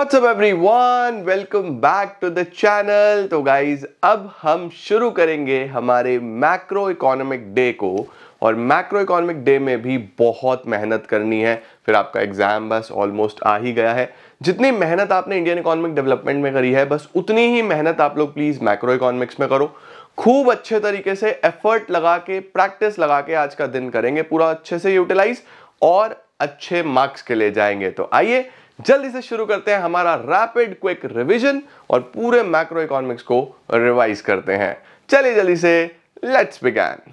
up everyone? Welcome back to the channel. तो guys अब हम शुरू करेंगे हमारे मैक्रो इकोनॉमिक डे को और मैक्रो इकोनॉमिक डे में भी बहुत मेहनत करनी है फिर आपका एग्जाम बस ऑलमोस्ट आ ही गया है जितनी मेहनत आपने इंडियन इकोनॉमिक डेवलपमेंट में करी है बस उतनी ही मेहनत आप लोग प्लीज़ मैक्रो इकोनॉमिक्स में करो खूब अच्छे तरीके से एफर्ट लगा के प्रैक्टिस लगा के आज का दिन करेंगे पूरा अच्छे से यूटिलाइज और अच्छे मार्क्स के ले जाएंगे तो आइए जल्दी से शुरू करते हैं हमारा रैपिड क्विक रिविजन और पूरे मैक्रो इकोनॉमिक्स को रिवाइज करते हैं चलिए जल्दी से लेट्स बिगैन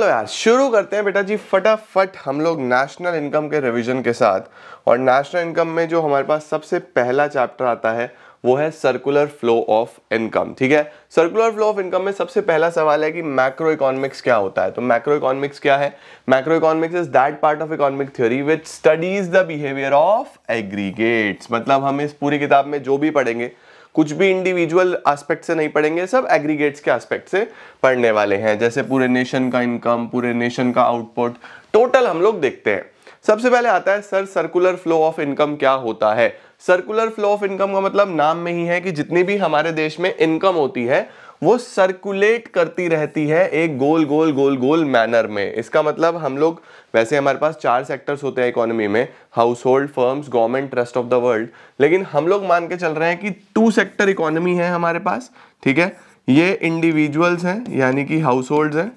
चलो यार शुरू करते हैं बेटा जी फटाफट हम लोग नेशनल इनकम के रिवीजन के साथ और नेशनल इनकम में जो हमारे पास सबसे पहला चैप्टर आता है वो है सर्कुलर फ्लो ऑफ इनकम ठीक है सर्कुलर फ्लो ऑफ इनकम में सबसे पहला सवाल है कि मैक्रो इकोनॉमिक्स क्या होता है तो मैक्रो इकोनॉमिक्स क्या है macro economics is that part of economic theory which studies the behaviour of aggregates मतलब हम इस पूरी किताब में जो भी पढ़ेंगे कुछ भी इंडिविजुअल एस्पेक्ट से नहीं पढ़ेंगे सब एग्रीगेट्स के एस्पेक्ट से पढ़ने वाले हैं जैसे पूरे नेशन का इनकम पूरे नेशन का आउटपुट टोटल हम लोग देखते हैं सबसे पहले आता है sir circular flow of income क्या होता है सर्कुलर फ्लो ऑफ इनकम का मतलब नाम में ही है कि जितनी भी हमारे देश में इनकम होती है वो सर्कुलेट करती रहती है एक गोल गोल गोल गोल मैनर में इसका मतलब हम लोग वैसे हमारे पास चार सेक्टर्स होते हैं इकोनॉमी में house hold firms government trust of the world लेकिन हम लोग मान के चल रहे हैं कि टू सेक्टर इकोनॉमी है हमारे पास ठीक है ये इंडिविजुअल्स हैं यानी कि हाउस होल्ड हैं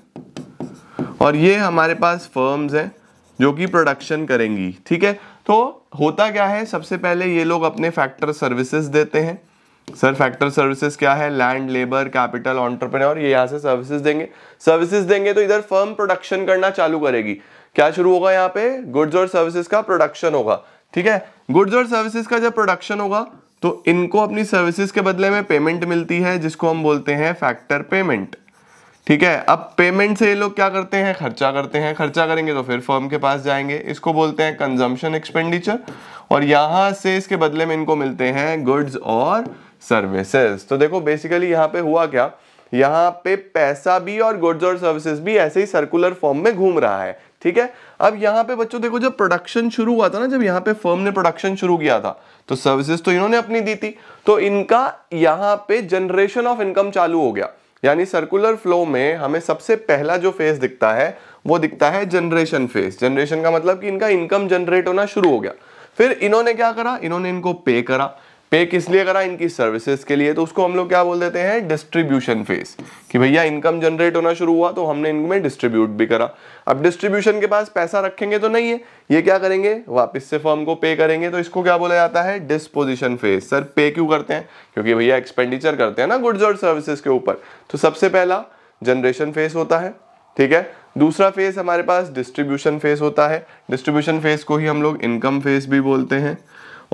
और ये हमारे पास फर्म्स हैं जो कि प्रोडक्शन करेंगी ठीक है तो होता क्या है सबसे पहले ये लोग अपने फैक्टर सर्विसेज देते हैं सर फैक्टर सर्विसेज क्या है लैंड लेबर कैपिटल ऑन्टरप्रेन्योर ये यहाँ से सर्विसेज देंगे सर्विसेज देंगे तो इधर फर्म प्रोडक्शन करना चालू करेगी क्या शुरू होगा यहाँ पे गुड्स और सर्विसेज का प्रोडक्शन होगा ठीक है गुड्स और सर्विसेज का जब प्रोडक्शन होगा तो इनको अपनी सर्विसेज के बदले में पेमेंट मिलती है जिसको हम बोलते हैं फैक्टर पेमेंट ठीक है अब पेमेंट से ये लोग क्या करते हैं खर्चा करते हैं खर्चा करेंगे तो फिर फर्म के पास जाएंगे इसको बोलते हैं कंजम्पशन एक्सपेंडिचर और यहां से इसके बदले में इनको मिलते हैं गुड्स और सर्विसेज तो देखो बेसिकली यहाँ पे हुआ क्या यहाँ पे पैसा भी और गुड्स और सर्विसेज भी ऐसे ही सर्कुलर फॉर्म में घूम रहा है ठीक है अब यहाँ पे बच्चों देखो जब प्रोडक्शन शुरू हुआ था ना जब यहाँ पे फर्म ने प्रोडक्शन शुरू किया था तो सर्विसेज तो इन्होंने अपनी दी थी तो इनका यहाँ पे जनरेशन ऑफ इनकम चालू हो गया यानी सर्कुलर फ्लो में हमें सबसे पहला जो फेज दिखता है वो दिखता है जनरेशन फेज जनरेशन का मतलब कि इनका इनकम जनरेट होना शुरू हो गया फिर इन्होंने क्या करा इन्होंने इनको पे करा पे किस लिए करा इनकी सर्विसेज के लिए तो उसको हम लोग क्या बोल देते हैं डिस्ट्रीब्यूशन फेज कि भैया इनकम जनरेट होना शुरू हुआ तो हमने इनमें डिस्ट्रीब्यूट भी करा अब डिस्ट्रीब्यूशन के पास पैसा रखेंगे तो नहीं है ये क्या करेंगे वापस से फर्म को पे करेंगे तो इसको क्या बोला जाता है डिस्पोजिशन फेज सर पे क्यों करते हैं क्योंकि भैया एक्सपेंडिचर करते हैं ना गुड्स और सर्विसेज के ऊपर तो सबसे पहला जनरेशन फेज होता है ठीक है दूसरा फेज हमारे पास डिस्ट्रीब्यूशन फेज होता है डिस्ट्रीब्यूशन फेज को ही हम लोग इनकम फेज भी बोलते हैं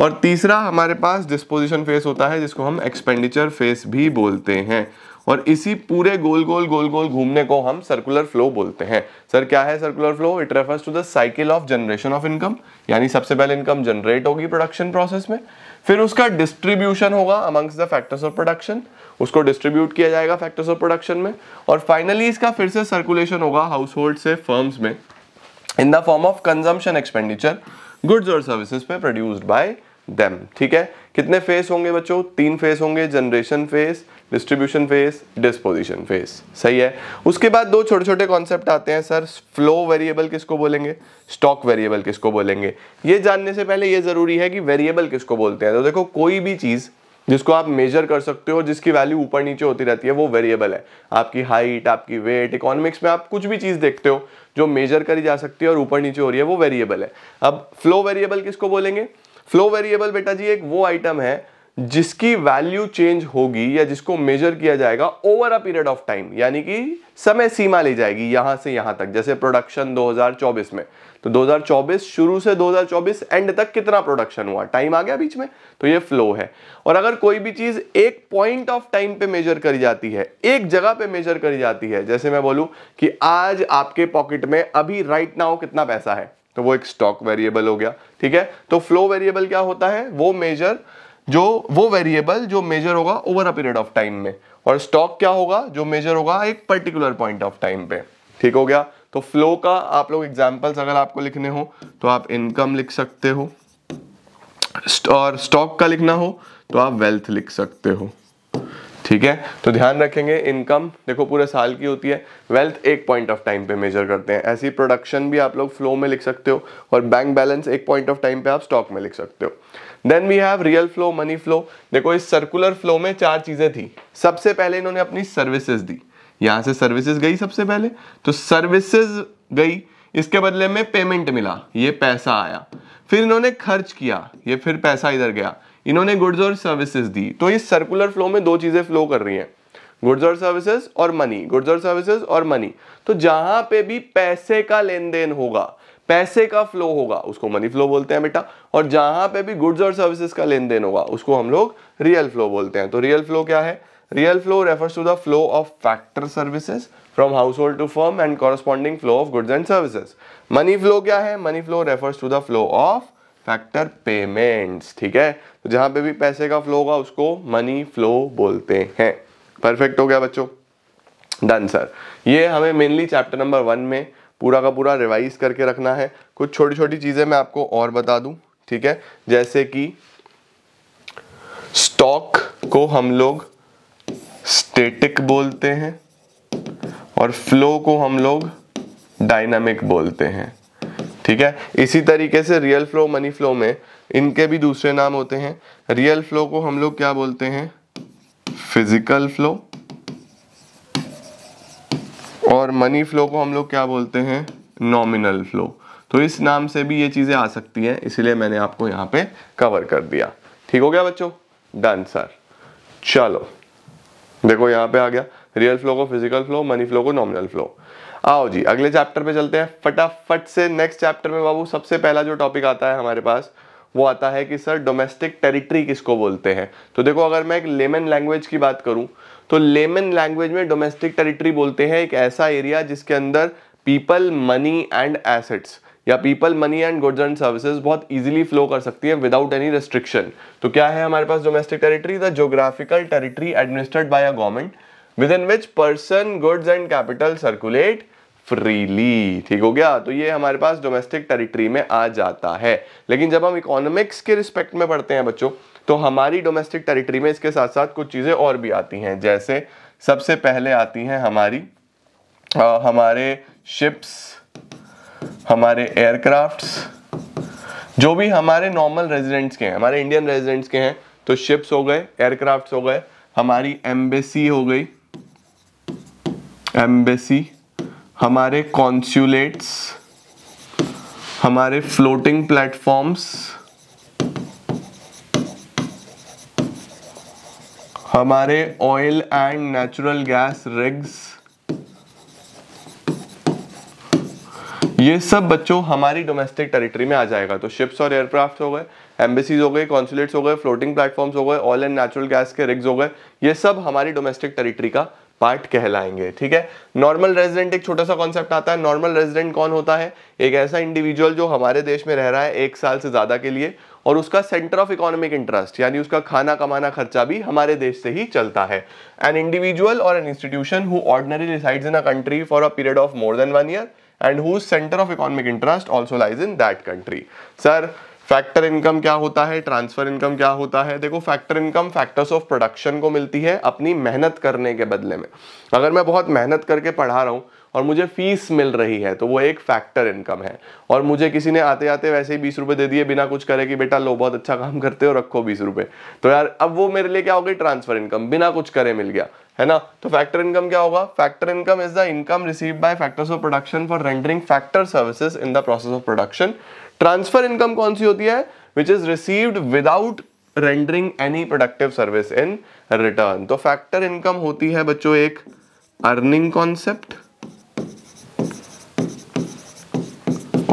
और तीसरा हमारे पास डिस्पोजिशन फेस होता है जिसको हम एक्सपेंडिचर फेस भी बोलते हैं और इसी पूरे गोल गोल गोल गोल घूमने को हम सर्कुलर फ्लो बोलते हैं सर क्या है circular flow it refers to the cycle of generation of income यानी सबसे पहले इनकम जनरेट होगी प्रोडक्शन प्रोसेस में फिर उसका डिस्ट्रीब्यूशन होगा amongst the factors of production उसको डिस्ट्रीब्यूट किया जाएगा फैक्टर्स ऑफ प्रोडक्शन में और फाइनली इसका फिर से सर्कुलेशन होगा हाउस होल्ड से फर्म्स में in the form of consumption expenditure goods और सर्विसेज पे प्रोड्यूस्ड बाय देम ठीक है कितने फेस होंगे बच्चों तीन फेस होंगे generation phase distribution phase disposition phase सही है उसके बाद दो छोटे छोटे कॉन्सेप्ट आते हैं सर फ्लो वेरिएबल किसको बोलेंगे स्टॉक वेरिएबल किसको बोलेंगे ये जानने से पहले ये ज़रूरी है कि वेरिएबल किसको बोलते हैं तो देखो कोई भी चीज़ जिसको आप मेजर कर सकते हो जिसकी वैल्यू ऊपर नीचे होती रहती है वो वेरिएबल है आपकी हाइट आपकी वेट इकोनॉमिक्स में आप कुछ भी चीज़ देखते हो जो मेजर करी जा सकती है और ऊपर नीचे हो रही है वो वेरिएबल है अब फ्लो वेरिएबल किसको बोलेंगे फ्लो वेरिएबल बेटा जी एक वो आइटम है जिसकी वैल्यू चेंज होगी या जिसको मेजर किया जाएगा over a period of time यानी कि समय सीमा ले जाएगी यहां से यहां तक जैसे प्रोडक्शन 2024 में तो 2024 शुरू से 2024 एंड तक कितना प्रोडक्शन हुआ टाइम आ गया बीच में तो ये फ्लो है और अगर कोई भी चीज एक पॉइंट ऑफ टाइम पे मेजर करी जाती है एक जगह पे मेजर करी जाती है जैसे मैं बोलूं कि आज आपके पॉकेट में अभी राइट नाउ कितना पैसा है तो वो एक स्टॉक वेरिएबल हो गया ठीक है तो फ्लो वेरिएबल क्या होता है वो मेजर जो वो वेरिएबल जो मेजर होगा over a period of time में और स्टॉक क्या होगा जो मेजर होगा एक पर्टिकुलर पॉइंट ऑफ टाइम पे ठीक हो गया तो फ्लो का आप लोग एग्जाम्पल्स अगर आपको लिखने हो तो आप इनकम लिख सकते हो और स्टॉक का लिखना हो तो आप वेल्थ लिख सकते हो ठीक है तो ध्यान रखेंगे इनकम देखो पूरे साल की होती है वेल्थ एक पॉइंट ऑफ टाइम पे मेजर करते हैं ऐसी प्रोडक्शन भी आप लोग फ्लो में लिख सकते हो और बैंक बैलेंस एक पॉइंट ऑफ टाइम पे आप स्टॉक में लिख सकते हो then we have real flow money flow देखो इस सर्कुलर फ्लो में चार चीज़ें थी सबसे पहले इन्होंने अपनी सर्विसेज दी यहां से सर्विसेज गई सबसे पहले तो सर्विसेज गई इसके बदले में पेमेंट मिला ये पैसा आया फिर इन्होंने खर्च किया ये फिर पैसा इधर गया इन्होंने गुड्स और सर्विसेज दी तो ये सर्कुलर फ्लो में दो चीज़ें फ्लो कर रही हैं गुड्स और सर्विसेज और मनी गुड्स और सर्विसेज और मनी तो जहां पे भी पैसे का लेन देन होगा पैसे का फ्लो होगा उसको मनी फ्लो बोलते हैं बेटा और जहां पे भी गुड्स और सर्विसेज का लेन देन होगा उसको हम लोग रियल फ्लो बोलते हैं तो रियल फ्लो क्या है real flow refers to the flow of factor services from house hold to firm and corresponding flow of goods and services money flow क्या है money flow refers to the flow of factor payments ठीक है तो जहां पे भी पैसे का फ्लो होगा उसको मनी फ्लो बोलते हैं परफेक्ट हो गया बच्चों डन सर ये हमें मेनली चैप्टर नंबर वन में पूरा का पूरा रिवाइज करके रखना है कुछ छोटी छोटी चीज़ें मैं आपको और बता दूं ठीक है जैसे कि स्टॉक को हम लोग स्टेटिक बोलते हैं और फ्लो को हम लोग डायनामिक बोलते हैं ठीक है इसी तरीके से रियल फ्लो मनी फ्लो में इनके भी दूसरे नाम होते हैं रियल फ्लो को हम लोग क्या बोलते हैं फिजिकल फ्लो और मनी फ्लो को हम लोग क्या बोलते हैं नॉमिनल फ्लो तो इस नाम से भी ये चीज़ें आ सकती हैं इसलिए मैंने आपको यहां पे कवर कर दिया ठीक हो गया बच्चों डन सर चलो देखो यहां पे आ गया रियल फ्लो को फिजिकल फ्लो मनी फ्लो को नॉमिनल फ्लो आओ जी अगले चैप्टर पे चलते हैं फटाफट से नेक्स्ट चैप्टर में बाबू सबसे पहला जो टॉपिक आता है हमारे पास वो आता है कि सर डोमेस्टिक टेरिटरी किसको बोलते हैं तो देखो अगर मैं एक लेमन लैंग्वेज की बात करूं तो लेमन लैंग्वेज में डोमेस्टिक टेरिटरी बोलते हैं एक ऐसा एरिया जिसके अंदर पीपल मनी एंड एसेट्स या people money and goods and services बहुत इजीली फ्लो कर सकती है विदाउट एनी रेस्ट्रिक्शन तो क्या है हमारे पास domestic territory the geographical territory administered by a government within which person goods and capital circulate freely ठीक हो गया तो ये हमारे पास डोमेस्टिक टेरिटरी में आ जाता है लेकिन जब हम इकोनॉमिक्स के रिस्पेक्ट में पढ़ते हैं बच्चों तो हमारी डोमेस्टिक टेरिटरी में इसके साथ साथ कुछ चीज़ें और भी आती हैं जैसे सबसे पहले आती हैं हमारी आ, हमारे शिप्स हमारे एयरक्राफ्ट्स जो भी हमारे नॉर्मल रेजिडेंट्स के हैं हमारे इंडियन रेजिडेंट्स के हैं तो शिप्स हो गए एयरक्राफ्ट हो गए हमारी एम्बेसी हो गई एम्बेसी हमारे कॉन्सुलेट्स हमारे फ्लोटिंग प्लेटफॉर्म्स हमारे oil and natural gas rigs ये सब बच्चों हमारी डोमेस्टिक टेरिटरी में आ जाएगा तो शिप्स और एयरक्राफ्ट हो गए एम्बेसीज हो गए कॉन्सुलेट्स हो गए फ्लोटिंग प्लेटफॉर्म्स हो गए ऑयल एंड नेचुरल गैस के रिग्स हो गए ये सब हमारी डोमेस्टिक टेरिटरी का पार्ट कहलाएंगे ठीक है नॉर्मल रेजिडेंट एक छोटा सा कॉन्सेप्ट आता है नॉर्मल रेजिडेंट कौन होता है एक ऐसा इंडिविजुअल जो हमारे देश में रह रहा है एक साल से ज़्यादा के लिए और उसका सेंटर ऑफ इकोनॉमिक इंटरेस्ट यानी उसका खाना कमाना खर्चा भी हमारे देश से ही चलता है एन इंडिविजुअल और an institution who ordinarily resides in a country for a period of more than one year and whose centre of economic interest also lies in that country sir factor income क्या होता है transfer income क्या होता है देखो factor income factors of production को मिलती है अपनी मेहनत करने के बदले में अगर मैं बहुत मेहनत करके पढ़ा रहा हूँ और मुझे फीस मिल रही है तो वो एक फैक्टर इनकम है और मुझे किसी ने आते आते वैसे ही बीस रुपए दे दिए बिना कुछ करे कि बेटा लो बहुत अच्छा काम करते हो रखो बीस रुपए तो यार अब वो मेरे लिए क्या हो गई ट्रांसफर इनकम बिना कुछ करे मिल गया है ना तो फैक्टर इनकम क्या होगा factor income is the income receive by factors of production for rendering factor services in the process of production transfer income कौन सी होती है which is received without rendering any productive service in return तो factor income होती है बच्चों एक earning concept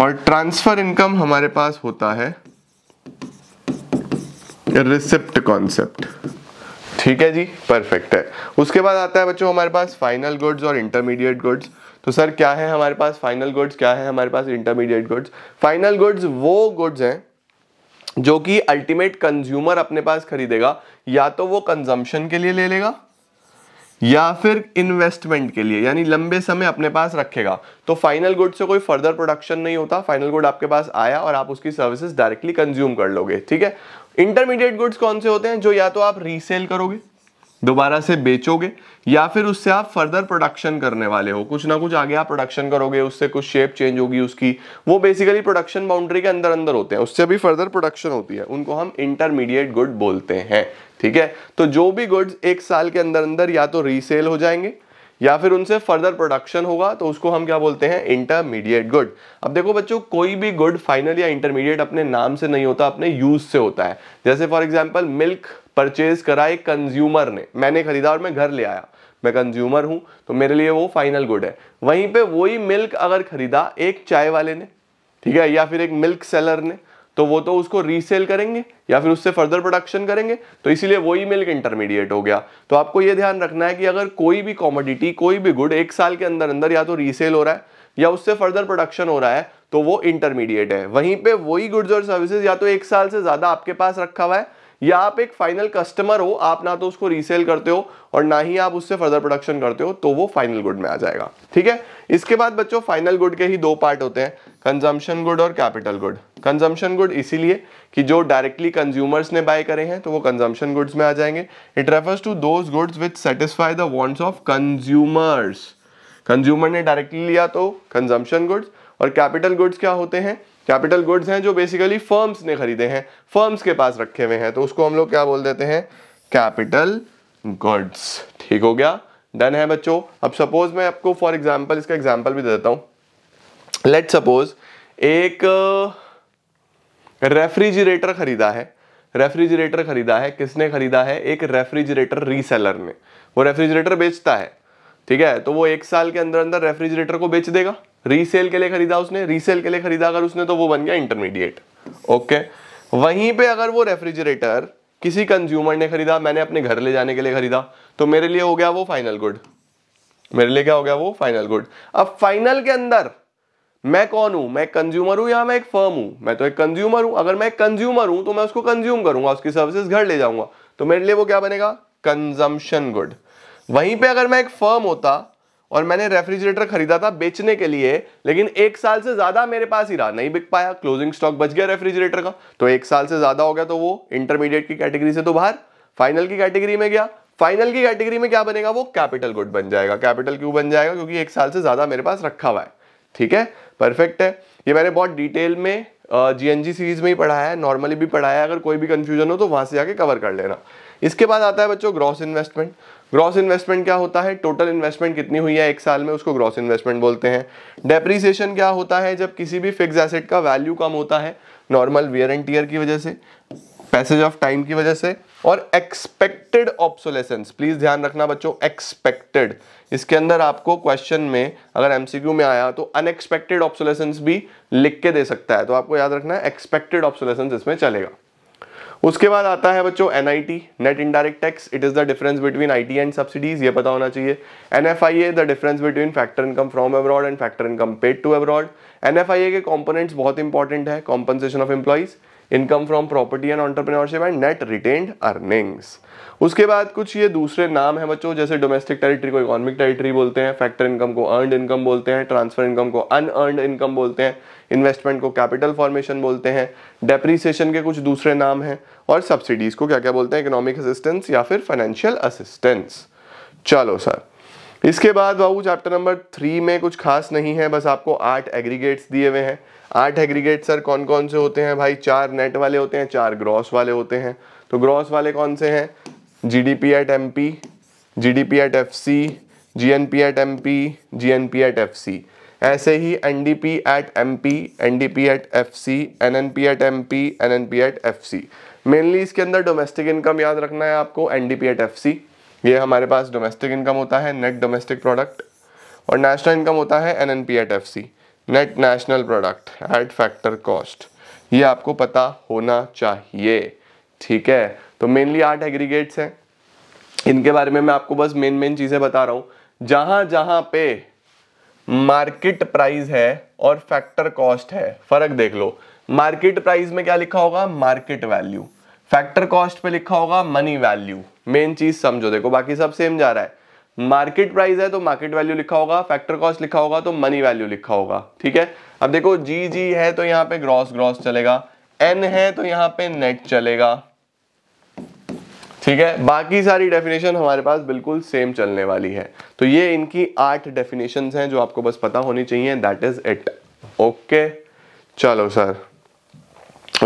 और ट्रांसफर इनकम हमारे पास होता है रिसिप्ट कॉन्सेप्ट ठीक है जी परफेक्ट है उसके बाद आता है बच्चों हमारे पास फाइनल गुड्स और इंटरमीडिएट गुड्स तो सर क्या है हमारे पास फाइनल गुड्स क्या है हमारे पास इंटरमीडिएट गुड्स फाइनल गुड्स वो गुड्स हैं जो कि अल्टीमेट कंज्यूमर अपने पास खरीदेगा या तो वो कंजम्पशन के लिए ले लेगा या फिर इन्वेस्टमेंट के लिए यानी लंबे समय अपने पास रखेगा तो फाइनल गुड से कोई फर्दर प्रोडक्शन नहीं होता फाइनल गुड आपके पास आया और आप उसकी सर्विसेज डायरेक्टली कंज्यूम कर लोगे ठीक है इंटरमीडिएट गुड्स कौन से होते हैं जो या तो आप रीसेल करोगे दोबारा से बेचोगे या फिर उससे आप फर्दर प्रोडक्शन करने वाले हो कुछ ना कुछ आगे आप प्रोडक्शन करोगे उससे कुछ शेप चेंज होगी उसकी वो बेसिकली प्रोडक्शन बाउंड्री के अंदर अंदर होते हैं उससे भी फर्दर प्रोडक्शन होती है उनको हम इंटरमीडिएट गुड बोलते हैं ठीक है तो जो भी गुड्स एक साल के अंदर अंदर या तो रीसेल हो जाएंगे या फिर उनसे फर्दर प्रोडक्शन होगा तो उसको हम क्या बोलते हैं इंटरमीडिएट गुड अब देखो बच्चों कोई भी गुड फाइनल या इंटरमीडिएट अपने नाम से नहीं होता अपने यूज से होता है जैसे फॉर एग्जाम्पल मिल्क परचेज करा एक कंज्यूमर ने मैंने खरीदा और मैं घर ले आया मैं कंज्यूमर हूं तो मेरे लिए वो फाइनल गुड है वहीं पे वही मिल्क अगर खरीदा एक चाय वाले ने ठीक है या फिर एक मिल्क सेलर ने तो वो तो उसको रीसेल करेंगे या फिर उससे फर्दर प्रोडक्शन करेंगे तो इसीलिए वही मिल्क इंटरमीडिएट हो गया तो आपको ये ध्यान रखना है कि अगर कोई भी कॉमोडिटी कोई भी गुड एक साल के अंदर अंदर या तो रीसेल हो रहा है या उससे फर्दर प्रोडक्शन हो रहा है तो वो इंटरमीडिएट है वहीं पे वही गुड्स और सर्विसेज या तो एक साल से ज़्यादा आपके पास रखा हुआ है या आप एक फाइनल कस्टमर हो आप ना तो उसको रीसेल करते हो और ना ही आप उससे फर्दर प्रोडक्शन करते हो तो वो फाइनल गुड में आ जाएगा ठीक है इसके बाद बच्चों फाइनल गुड के ही दो पार्ट होते हैं कंजम्पशन गुड और कैपिटल गुड कंजम्पशन गुड इसीलिए कि जो डायरेक्टली कंज्यूमर्स ने बाय करे हैं तो वो कंजम्पशन गुड्स में आ जाएंगे it refers to those goods which satisfy the wants of consumers consumer ने डायरेक्टली लिया तो कंजम्पशन गुड्स और कैपिटल गुड्स क्या होते हैं कैपिटल गुड्स हैं जो बेसिकली फर्म्स ने खरीदे हैं फर्म्स के पास रखे हुए हैं तो उसको हम लोग क्या बोल देते हैं कैपिटल गुड्स ठीक हो गया डन है बच्चों अब सपोज मैं आपको फॉर एग्जाम्पल इसका एग्जाम्पल भी दे देता हूँ लेट सपोज एक रेफ्रिजरेटर खरीदा है रेफ्रिजरेटर खरीदा है किसने खरीदा है एक रेफ्रिजरेटर रीसेलर ने वो रेफ्रिजरेटर बेचता है ठीक है तो वो एक साल के अंदर अंदर रेफ्रिजरेटर को बेच देगा रीसेल के लिए खरीदा उसने रीसेल के लिए खरीदा अगर उसने तो वो बन गया इंटरमीडिएट ओके वहीं पे अगर वो रेफ्रिजरेटर किसी कंज्यूमर ने खरीदा मैंने अपने घर ले जाने के लिए खरीदा तो मेरे लिए हो गया वो फाइनल गुड मेरे लिए क्या हो गया वो फाइनल गुड अब फाइनल के अंदर मैं कौन हूं मैं कंज्यूमर हूं या मैं एक फर्म हूं मैं तो एक कंज्यूमर हूं अगर मैं कंज्यूमर हूं तो मैं उसको कंज्यूम करूंगा उसकी सर्विसेज घर ले जाऊंगा तो मेरे लिए वो क्या बनेगा कंजम्पशन गुड वहीं पे अगर मैं एक फर्म होता और मैंने रेफ्रिजरेटर खरीदा था बेचने के लिए लेकिन एक साल से ज़्यादा मेरे पास ही रहा नहीं बिक पाया क्लोजिंग स्टॉक बच गया रेफ्रिजरेटर का तो एक साल से ज़्यादा हो गया तो वो इंटरमीडिएट की कैटेगरी से तो बाहर फाइनल की कैटेगरी में गया फाइनल की कैटेगरी में क्या बनेगा वो कैपिटल गुड बन जाएगा कैपिटल क्यों बन जाएगा क्योंकि एक साल से ज़्यादा मेरे पास रखा हुआ है ठीक है परफेक्ट है ये मैंने बहुत डिटेल में जीएनजी uh, सीरीज में ही पढ़ाया है नॉर्मली भी पढ़ाया है अगर कोई भी कंफ्यूजन हो तो वहां से जाके कवर कर लेना इसके बाद आता है बच्चों ग्रॉस इन्वेस्टमेंट ग्रॉस इन्वेस्टमेंट क्या होता है टोटल इन्वेस्टमेंट कितनी हुई है एक साल में उसको ग्रॉस इन्वेस्टमेंट बोलते हैं डेप्रीसिएशन क्या होता है जब किसी भी फिक्स एसेट का वैल्यू कम होता है नॉर्मल वियर एंड टीयर की वजह से पैसेज ऑफ टाइम की वजह से और एक्सपेक्टेड ऑप्सोलेसेंस प्लीज ध्यान रखना बच्चों एक्सपेक्टेड इसके अंदर आपको क्वेश्चन में अगर एमसीक्यू में आया तो अनएक्सपेक्टेड ऑप्सोलेसेंस भी लिख के दे सकता है तो आपको याद रखना है एक्सपेक्टेड ऑप्सोलेसेंस इसमें चलेगा उसके बाद आता है बच्चों and net indirect tax it is the difference between I and subsidies ये पता होना चाहिए and the difference between factor income from abroad and factor income paid to abroad N के कॉम्पोनेट्स बहुत इंपॉर्टेंट है compensation of employees income from property and entrepreneurship and net retained earnings उसके बाद कुछ ये दूसरे नाम है बच्चों जैसे डोमेस्टिक टेरिटरी को इकोनॉमिक टेरिटरी बोलते हैं फैक्टर इनकम को अर्न इनकम बोलते हैं ट्रांसफर इनकम को अनअर्न इनकम बोलते हैं इन्वेस्टमेंट को कैपिटल फॉर्मेशन बोलते हैं डेप्रीसिएशन के कुछ दूसरे नाम हैं और सब्सिडीज़ को क्या क्या बोलते हैं इकोनॉमिक असिस्टेंस या फिर फाइनेंशियल असिस्टेंस चलो सर इसके बाद बाबू चैप्टर नंबर थ्री में कुछ खास नहीं है बस आपको आठ एग्रीगेट्स दिए हुए हैं आठ एग्रीगेट सर कौन कौन से होते हैं भाई चार नेट वाले होते हैं चार ग्रॉस वाले होते हैं तो ग्रॉस वाले कौन से हैं G D P at M P G D P at F C G N P at M P G N P at F C ऐसे ही N D P at M P N D P at F C N N P at M P N N P at F C mainly इसके अंदर domestic income याद रखना है आपको N D P at F C ये हमारे पास domestic income होता है नेट डोमेस्टिक प्रोडक्ट और नेशनल इनकम होता है N N P at F C net national product at factor cost ये आपको पता होना चाहिए ठीक है तो मेनली आठ एग्रीगेट्स हैं इनके बारे में मैं आपको बस मेन मेन चीज़ें बता रहा हूँ जहाँ जहाँ पे मार्केट प्राइस है और फैक्टर कॉस्ट है फर्क देख लो मार्केट प्राइस में क्या लिखा होगा मार्केट वैल्यू फैक्टर कॉस्ट पे लिखा होगा मनी वैल्यू मेन चीज समझो देखो बाकी सब सेम जा रहा है मार्केट प्राइस है तो मार्केट वैल्यू लिखा होगा फैक्टर कॉस्ट लिखा होगा तो मनी वैल्यू लिखा होगा ठीक है अब देखो जी जी है तो यहाँ पे ग्रॉस ग्रॉस चलेगा एन है तो यहाँ पे नेट चलेगा ठीक है बाकी सारी डेफिनेशन हमारे पास बिल्कुल सेम चलने वाली है तो ये इनकी आठ डेफिनेशन हैं जो आपको बस पता होनी चाहिए दैट इज इट ओके चलो सर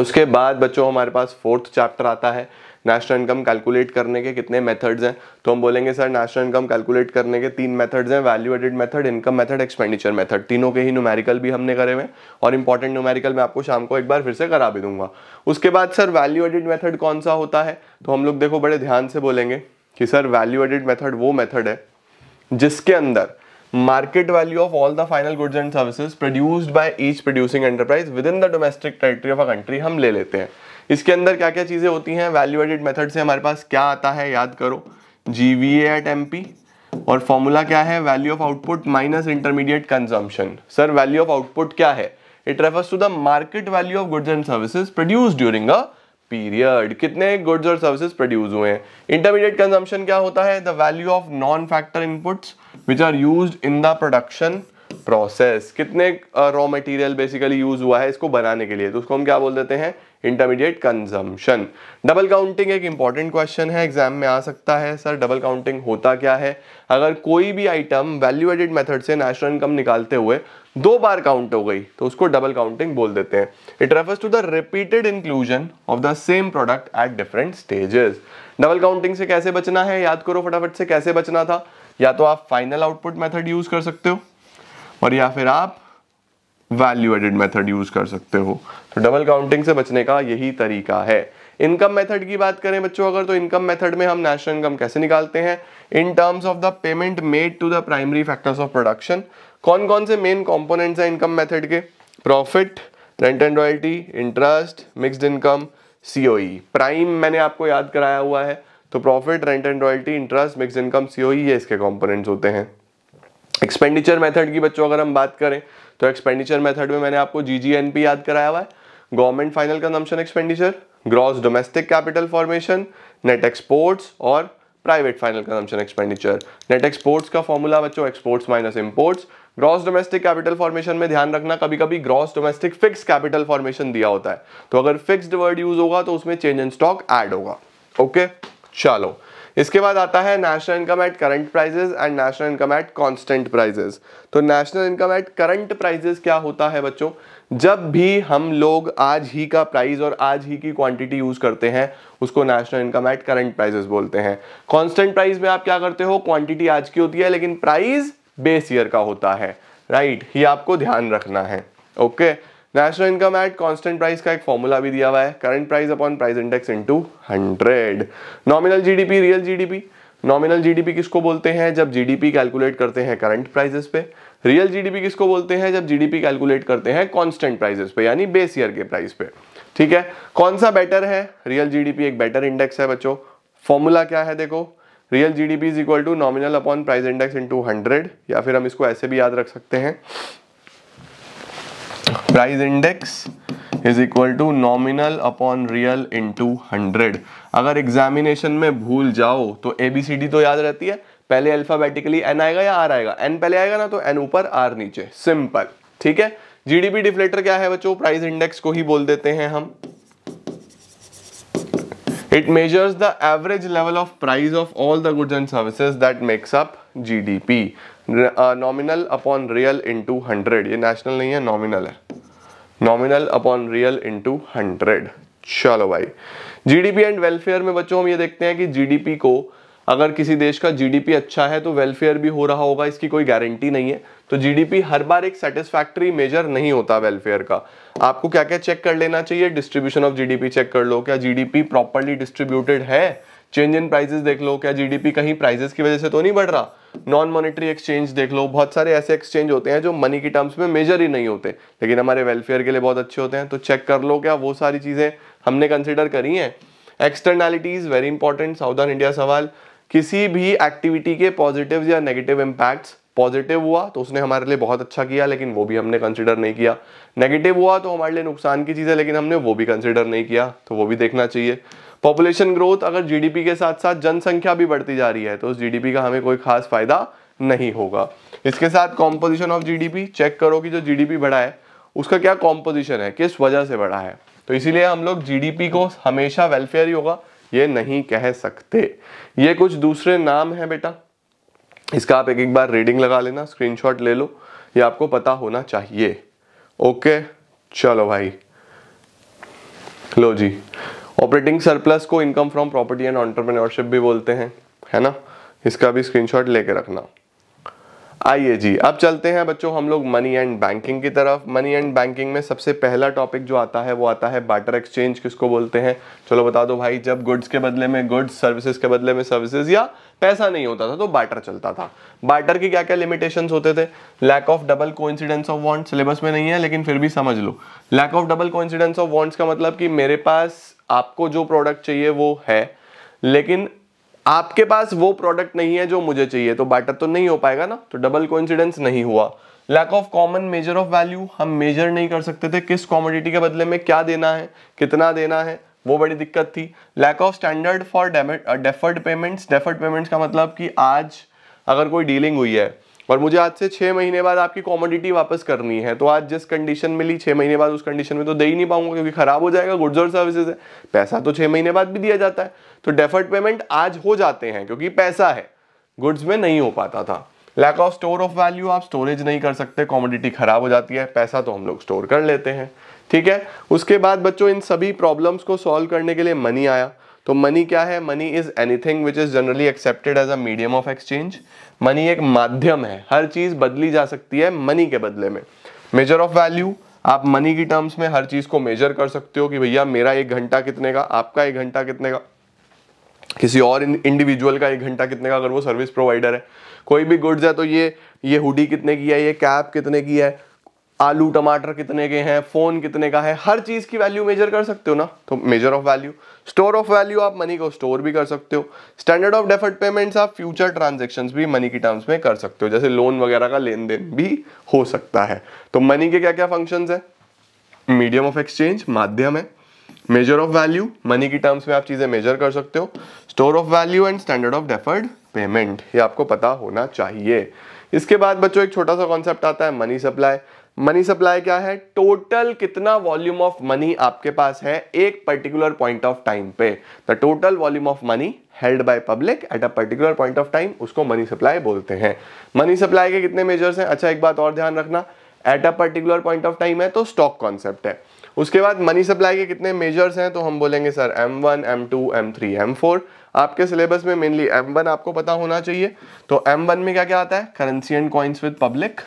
उसके बाद बच्चों हमारे पास फोर्थ चैप्टर आता है नेशनल इनकम कैलकुलेट करने के कितने मेथड्स हैं तो हम बोलेंगे सर नेशनल इनकम कैलकुलेट करने के तीन मेथड्स हैं value added method income method expenditure method तीनों के ही न्यूमेरिकल भी हमने करे हुए और इंपॉर्टेंट न्यूमेरिकल मैं आपको शाम को एक बार फिर से करा भी दूंगा उसके बाद सर वैल्यू एडेड मेथड कौन सा होता है तो हम लोग देखो बड़े ध्यान से बोलेंगे कि सर वैल्यू एडेड मेथड वो मेथड है जिसके अंदर market value of all the final goods and services produced by each producing enterprise within the domestic territory of a country हम ले लेते हैं इसके अंदर क्या क्या चीज़ें होती हैं वैल्यू एडेड मेथड से हमारे पास क्या आता है याद करो G V at M P और फॉर्मूला क्या है value of output minus intermediate consumption sir value of output क्या है it refers to the market value of goods and services produce during a period कितने गुड्स और services produce हुए हैं intermediate consumption क्या होता है the value of non factor inputs which are use in the production process कितने raw material basically use हुआ है इसको बनाने के लिए तो उसको हम क्या बोल देते हैं इंटरमीडिएट कंजम्पशन डबल काउंटिंग एक इंपॉर्टेंट क्वेश्चन है एग्जाम में आ सकता है सर डबल काउंटिंग होता क्या है अगर कोई भी आइटम वैल्यू एडेड मेथड से नेशनल इनकम निकालते हुए दो बार काउंट हो गई तो उसको डबल काउंटिंग बोल देते हैं it refers to the repeated inclusion of the same product at different stages double counting से कैसे बचना है याद करो फटाफट से कैसे बचना था या तो आप फाइनल आउटपुट मेथड यूज कर सकते हो और या फिर आप वैल्यू एडेड मेथड यूज कर सकते हो तो डबल काउंटिंग से बचने का यही तरीका है इनकम मेथड की बात करें बच्चों अगर तो इनकम मेथड में हम नेशनल इनकम कैसे निकालते हैं in terms of the payment made to the primary factors of production कौन कौन से मेन कॉम्पोनेंट्स हैं इनकम मेथड के profit rent and royalty interest mixed income C prime मैंने आपको याद कराया हुआ है तो profit rent and royalty interest mix income CO ये इसके कंपोनेंट्स होते हैं एक्सपेंडिचर मेथड की बच्चों अगर हम बात करें तो एक्सपेंडिचर मेथड में मैंने आपको जी याद कराया हुआ है government final consumption expenditure gross domestic capital formation net exports और private final consumption expenditure net exports का फॉर्मूला बच्चों exports minus imports gross domestic capital formation में ध्यान रखना कभी कभी gross domestic fix capital formation दिया होता है तो अगर फिक्स्ड वर्ड यूज होगा तो उसमें चेंज इन स्टॉक ऐड होगा ओके okay? चलो इसके बाद आता है national income at current prices and national income at constant prices तो national income at current prices क्या होता है बच्चों जब भी हम लोग आज ही का प्राइस और आज ही की क्वांटिटी यूज करते हैं उसको national income at current prices बोलते हैं कॉन्स्टेंट प्राइस में आप क्या करते हो क्वांटिटी आज की होती है लेकिन प्राइस बेस ईयर का होता है राइट right? ये आपको ध्यान रखना है okay okay? National income at constant price का एक फॉर्मूला भी दिया हुआ है current price upon price index into 100 nominal GDP real GDP nominal GDP किसको बोलते हैं जब जीडीपी कैलकुलेट करते हैं करंट प्राइजेस पे रियल जीडीपी किसको बोलते हैं जब जीडीपी कैलकुलेट करते हैं कांस्टेंट प्राइजेस पे यानी बेस ईयर के प्राइस पे ठीक है कौन सा बेटर है रियल जीडीपी एक बेटर इंडेक्स है बच्चों फॉर्मूला क्या है देखो real G D P is equal to nominal upon price index into hundred या फिर हम इसको ऐसे भी याद रख सकते हैं price index is equal to nominal upon real into hundred अगर एग्जामिनेशन में भूल जाओ तो एबीसीडी तो याद रहती है पहले अल्फाबेटिकली एन आएगा या आर आएगा एन पहले आएगा ना तो एन ऊपर आर नीचे सिंपल ठीक है जीडीपी डिफ्लेटर क्या है बच्चों प्राइस इंडेक्स को ही बोल देते हैं हम It measures the average level of price of all the goods and services that makes up GDP. Nominal upon real into hundred ये नेशनल नहीं है नॉमिनल है nominal upon real into hundred चलो भाई जीडीपी एंड वेलफेयर में बच्चों हम ये देखते हैं कि जीडीपी को अगर किसी देश का जीडीपी अच्छा है तो वेलफेयर भी हो रहा होगा इसकी कोई गारंटी नहीं है तो जीडीपी हर बार एक सेटिस्फैक्ट्री मेजर नहीं होता वेलफेयर का आपको क्या क्या चेक कर लेना चाहिए डिस्ट्रीब्यूशन ऑफ जीडीपी चेक कर लो क्या जीडीपी प्रॉपरली डिस्ट्रीब्यूटेड है चेंज इन प्राइजेस देख लो क्या जीडीपी कहीं प्राइजेस की वजह से तो नहीं बढ़ रहा नॉन मॉनिटरी एक्सचेंज देख लो बहुत सारे ऐसे एक्सचेंज होते हैं जो मनी के टर्म्स में मेजर ही नहीं होते लेकिन हमारे वेलफेयर के लिए बहुत अच्छे होते हैं तो चेक कर लो क्या वो सारी चीज़ें हमने कंसिडर करी हैं एक्सटर्नैलिटीज़ वेरी इंपॉर्टेंट साउदान इंडिया सवाल किसी भी एक्टिविटी के पॉजिटिव या नेगेटिव इम्पैक्ट्स पॉजिटिव हुआ तो उसने हमारे लिए बहुत अच्छा किया लेकिन वो भी हमने कंसिडर नहीं किया नेगेटिव हुआ तो हमारे लिए नुकसान की चीज़ है लेकिन हमने वो भी कंसिडर नहीं किया तो वो भी देखना चाहिए पॉपुलेशन ग्रोथ अगर जीडीपी के साथ साथ जनसंख्या भी बढ़ती जा रही है तो उस जीडीपी का हमें कोई खास फायदा नहीं होगा इसके साथ कॉम्पोजिशन ऑफ जीडीपी चेक करो कि जो जीडीपी बढ़ा है उसका क्या कॉम्पोजिशन है किस वजह से बढ़ा है तो इसीलिए हम लोग जीडीपी को हमेशा वेलफेयर ही होगा ये नहीं कह सकते ये कुछ दूसरे नाम है बेटा इसका आप एक एक बार रीडिंग लगा लेना स्क्रीन ले लो ये आपको पता होना चाहिए ओके चलो भाई लो जी ऑपरेटिंग सरप्लस को income from property and entrepreneurship भी बोलते हैं है ना इसका भी स्क्रीनशॉट लेके रखना आइए जी अब चलते हैं बच्चों हम लोग मनी एंड बैंकिंग की तरफ मनी एंड बैंकिंग में सबसे पहला टॉपिक जो आता है वो आता है बाटर एक्सचेंज किसको बोलते हैं चलो बता दो भाई जब गुड्स के बदले में गुड्स सर्विसेज के बदले में सर्विसेज या पैसा नहीं होता था तो बाटर चलता था बाटर के क्या क्या लिमिटेशन होते थे लैक ऑफ डबल को ऑफ वॉन्ट सिलेबस में नहीं है लेकिन फिर भी समझ लो लैक ऑफ डबल को ऑफ वॉन्ट्स का मतलब कि मेरे पास आपको जो प्रोडक्ट चाहिए वो है लेकिन आपके पास वो प्रोडक्ट नहीं है जो मुझे चाहिए तो बैटर तो नहीं हो पाएगा ना तो डबल को नहीं हुआ lack of common measure of value हम मेजर नहीं कर सकते थे किस कॉमोडिटी के बदले में क्या देना है कितना देना है वो बड़ी दिक्कत थी lack of standard for deferred payments deferred payments का मतलब कि आज अगर कोई डीलिंग हुई है और मुझे आज से छः महीने बाद आपकी कॉमोडिटी वापस करनी है तो आज जिस कंडीशन में ली छः महीने बाद उस कंडीशन में तो दे ही नहीं पाऊंगा क्योंकि ख़राब हो जाएगा गुड्स और सर्विसेज है पैसा तो छः महीने बाद भी दिया जाता है तो डेफर्ड पेमेंट आज हो जाते हैं क्योंकि पैसा है गुड्स में नहीं हो पाता था lack of store of value आप स्टोरेज नहीं कर सकते कॉमोडिटी ख़राब हो जाती है पैसा तो हम लोग स्टोर कर लेते हैं ठीक है उसके बाद बच्चों इन सभी प्रॉब्लम्स को सॉल्व करने के लिए मनी आया तो मनी क्या है money is anything which is generally accepted as a medium of exchange money एक माध्यम है हर चीज बदली जा सकती है मनी के बदले में मेजर ऑफ वैल्यू आप मनी की टर्म्स में हर चीज को मेजर कर सकते हो कि भैया मेरा एक घंटा कितने का आपका एक घंटा कितने का किसी और इंडिविजुअल का एक घंटा कितने का अगर वो सर्विस प्रोवाइडर है कोई भी गुड्स है तो ये ये हुडी कितने की है ये कैप कितने की है आलू टमाटर कितने के हैं फ़ोन कितने का है हर चीज़ की वैल्यू मेजर कर सकते हो ना तो measure of value store of value आप मनी को स्टोर भी कर सकते हो स्टैंडर्ड ऑफ डेफर्ड पेमेंट्स आप फ्यूचर ट्रांजेक्शन भी मनी की टर्म्स में कर सकते हो जैसे लोन वगैरह का लेन देन भी हो सकता है तो मनी के क्या क्या फंक्शन है मीडियम ऑफ एक्सचेंज माध्यम है मेजर ऑफ वैल्यू मनी की टर्म्स में आप चीज़ें मेजर कर सकते हो store of value and standard of deferred payment ये आपको पता होना चाहिए इसके बाद बच्चों एक छोटा सा कॉन्सेप्ट आता है मनी सप्लाई मनी सप्लाई क्या है टोटल कितना वॉल्यूम ऑफ मनी आपके पास है एक पर्टिकुलर पॉइंट ऑफ टाइम पे the total volume of money held by public at a particular point of time उसको मनी सप्लाई बोलते हैं मनी सप्लाई के कितने मेजर्स हैं अच्छा एक बात और ध्यान रखना at a particular point of time है तो स्टॉक कॉन्सेप्ट है उसके बाद मनी सप्लाई के कितने मेजर्स हैं तो हम बोलेंगे sir M one M two M three M four आपके सिलेबस में मेनली एम वन आपको पता होना चाहिए तो एम वन में क्या क्या आता है currency and coins with public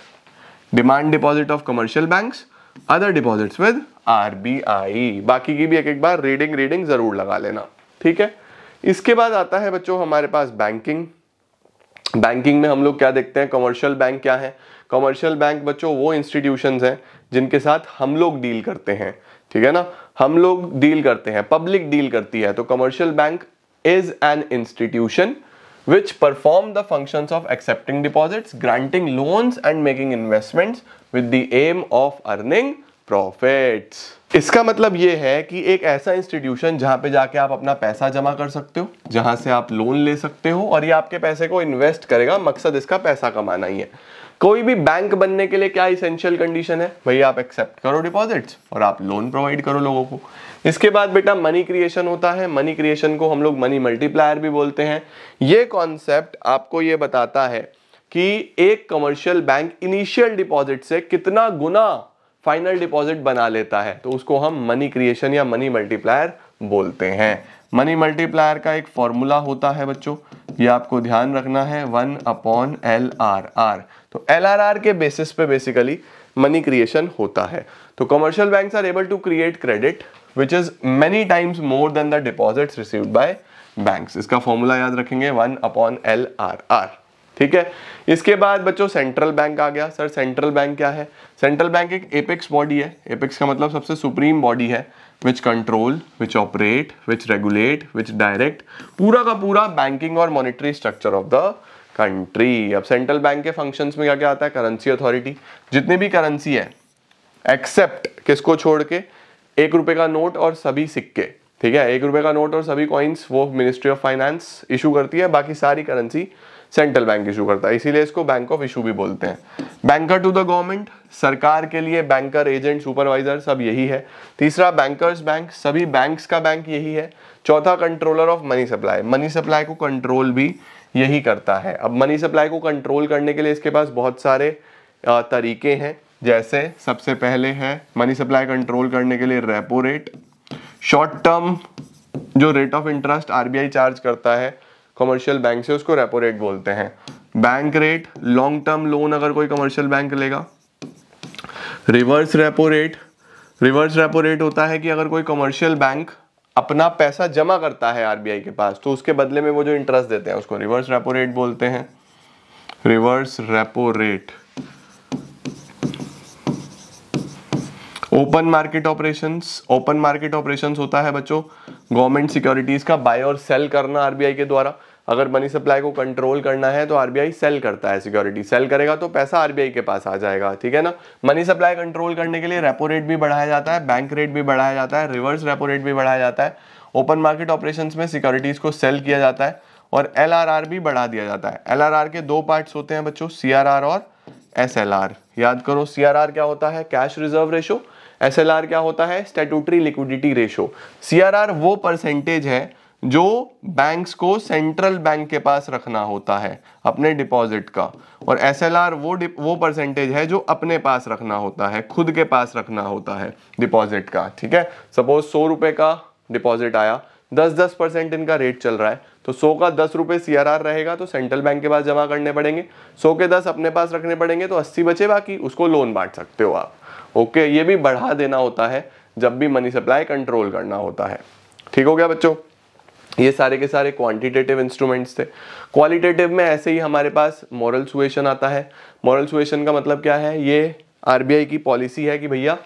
demand deposit of commercial banks other deposits with RBI बाकी की भी एक एक बार रीडिंग रीडिंग जरूर लगा लेना ठीक है इसके बाद आता है बच्चों हमारे पास बैंकिंग बैंकिंग में हम लोग क्या देखते हैं कमर्शियल बैंक क्या है कमर्शियल बैंक बच्चों वो इंस्टीट्यूशन हैं जिनके साथ हम लोग डील करते हैं ठीक है ना हम लोग डील करते हैं पब्लिक डील करती है तो commercial bank is an institution which perform the functions of accepting deposits, granting loans and making investments with the aim of earning profits. इसका मतलब ये है कि एक ऐसा इंस्टीट्यूशन जहाँ पे जाके आप अपना पैसा जमा कर सकते हो जहाँ से आप लोन ले सकते हो और ये आपके पैसे को इन्वेस्ट करेगा मकसद इसका पैसा कमाना ही है कोई भी बैंक बनने के लिए क्या इसेंशियल कंडीशन है भाई आप एक्सेप्ट करो डिपॉजिट्स और आप लोन प्रोवाइड करो लोगों को इसके बाद बेटा मनी क्रिएशन होता है मनी क्रिएशन को हम लोग मनी मल्टीप्लायर भी बोलते हैं ये कॉन्सेप्ट आपको ये बताता है कि एक कमर्शियल बैंक इनिशियल डिपॉजिट से कितना गुना फाइनल डिपॉजिट बना लेता है तो उसको हम मनी क्रिएशन या मनी मल्टीप्लायर बोलते हैं मनी मल्टीप्लायर का एक फॉर्मूला होता है बच्चों ये आपको ध्यान रखना है one upon L R R तो एल आर आर के बेसिस पे बेसिकली मनी क्रिएशन होता है तो commercial banks are able to create credit which is many times more than the deposit receive by bank इसका फॉर्मूला याद रखेंगे one upon L R R ठीक है इसके बाद बच्चों सेंट्रल बैंक आ गया सर सेंट्रल बैंक क्या है सेंट्रल बैंक एक एपेक्स बॉडी है एपेक्स का मतलब सबसे सुप्रीम बॉडी है which control which operate which regulate which direct पूरा का पूरा बैंकिंग और monetary structure of the country अब सेंट्रल बैंक के फंक्शंस में क्या क्या आता है करेंसी अथॉरिटी जितनी भी करेंसी है एक्सेप्ट किसको छोड़ के एक रुपए का नोट और सभी सिक्के ठीक है एक रुपए का नोट और सभी कॉइन्स वो मिनिस्ट्री ऑफ फाइनेंस इशू करती है बाकी सारी करेंसी सेंट्रल बैंक इशू करता है इसीलिए इसको बैंक ऑफ इशू भी बोलते हैं बैंकर टू द गवर्नमेंट सरकार के लिए बैंकर एजेंट सुपरवाइजर सब यही है तीसरा बैंकर्स बैंक सभी बैंक्स का बैंक यही है चौथा controller of money supply money supply को कंट्रोल भी यही करता है अब मनी सप्लाई को कंट्रोल करने के लिए इसके पास बहुत सारे तरीके हैं जैसे सबसे पहले है मनी सप्लाई कंट्रोल करने के लिए रेपो रेट शॉर्ट टर्म जो rate of interest RBI charge करता है कमर्शियल बैंक से उसको रेपो रेट बोलते हैं bank rate long term loan अगर कोई कमर्शियल बैंक लेगा reverse repo rate reverse repo rate होता है कि अगर कोई कमर्शियल बैंक अपना पैसा जमा करता है आरबीआई के पास तो उसके बदले में वो जो इंटरेस्ट देते हैं उसको रिवर्स रेपो रेट बोलते हैं reverse repo rate open market operations open market operations होता है बच्चों गवर्नमेंट सिक्योरिटीज का बाय और सेल करना आरबीआई के द्वारा अगर मनी सप्लाई को कंट्रोल करना है तो आरबीआई सेल करता है सिक्योरिटी सेल करेगा तो पैसा आरबीआई के पास आ जाएगा ठीक है ना मनी सप्लाई कंट्रोल करने के लिए रेपो रेट भी बढ़ाया जाता है बैंक रेट भी बढ़ाया जाता है रिवर्स रेपो रेट भी बढ़ाया जाता है ओपन मार्केट ऑपरेशन में सिक्योरिटीज को सेल किया जाता है और एल भी बढ़ा दिया जाता है एल के दो पार्ट होते हैं बच्चों सी और एस याद करो सी क्या होता है कैश रिजर्व रेशो एस क्या होता है स्टेटूटरी लिक्विडिटी रेशो सी वो परसेंटेज है जो बैंक्स को सेंट्रल बैंक के पास रखना होता है अपने डिपॉजिट का और एस वो वो परसेंटेज है जो अपने पास रखना होता है खुद के पास रखना होता है डिपॉजिट का ठीक है सपोज सौ रुपए का डिपॉजिट आया दस दस परसेंट इनका रेट चल रहा है तो सौ का दस रुपये सी रहेगा तो सेंट्रल बैंक के पास जमा करने पड़ेंगे सौ के दस अपने पास रखने पड़ेंगे तो अस्सी बचे बाकी उसको लोन बांट सकते हो आप ओके ये भी बढ़ा देना होता है जब भी मनी सप्लाई कंट्रोल करना होता है ठीक हो गया बच्चों ये सारे के सारे क्वांटिटेटिव इंस्ट्रूमेंट्स थे क्वालिटेटिव में ऐसे ही हमारे पास मॉरल सुएशन आता है मॉरल सुएशन का मतलब क्या है ये आरबीआई की पॉलिसी है कि भैया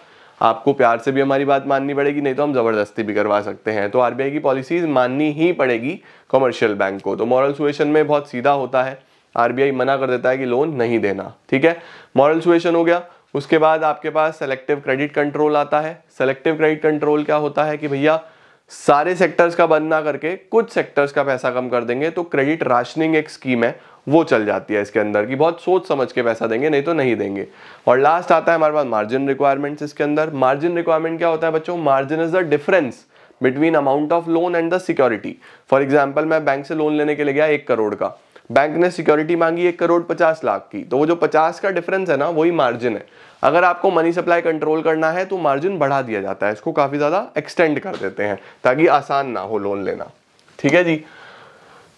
आपको प्यार से भी हमारी बात माननी पड़ेगी नहीं तो हम ज़बरदस्ती भी करवा सकते हैं तो आरबीआई की पॉलिसीज माननी ही पड़ेगी कमर्शियल बैंक को तो मॉरल सुएशन में बहुत सीधा होता है आरबीआई मना कर देता है कि लोन नहीं देना ठीक है मॉरल सुएशन हो गया उसके बाद आपके पास सेलेक्टिव क्रेडिट कंट्रोल आता है सेलेक्टिव क्रेडिट कंट्रोल क्या होता है कि भैया सारे सेक्टर्स का बंद ना करके कुछ सेक्टर्स का पैसा कम कर देंगे तो क्रेडिट राशनिंग एक स्कीम है वो चल जाती है इसके अंदर कि बहुत सोच समझ के पैसा देंगे नहीं तो नहीं देंगे और लास्ट आता है हमारे पास मार्जिन रिक्वायरमेंट्स इसके अंदर मार्जिन रिक्वायरमेंट क्या होता है बच्चों margin is the difference between amount of loan and the security for example मैं बैंक से लोन लेने के लिए गया एक करोड़ का बैंक ने सिक्योरिटी मांगी एक करोड़ पचास लाख की तो वो जो पचास का डिफरेंस है ना वही मार्जिन है अगर आपको मनी सप्लाई कंट्रोल करना है तो मार्जिन बढ़ा दिया जाता है इसको काफ़ी ज़्यादा एक्सटेंड कर देते हैं ताकि आसान ना हो लोन लेना ठीक है जी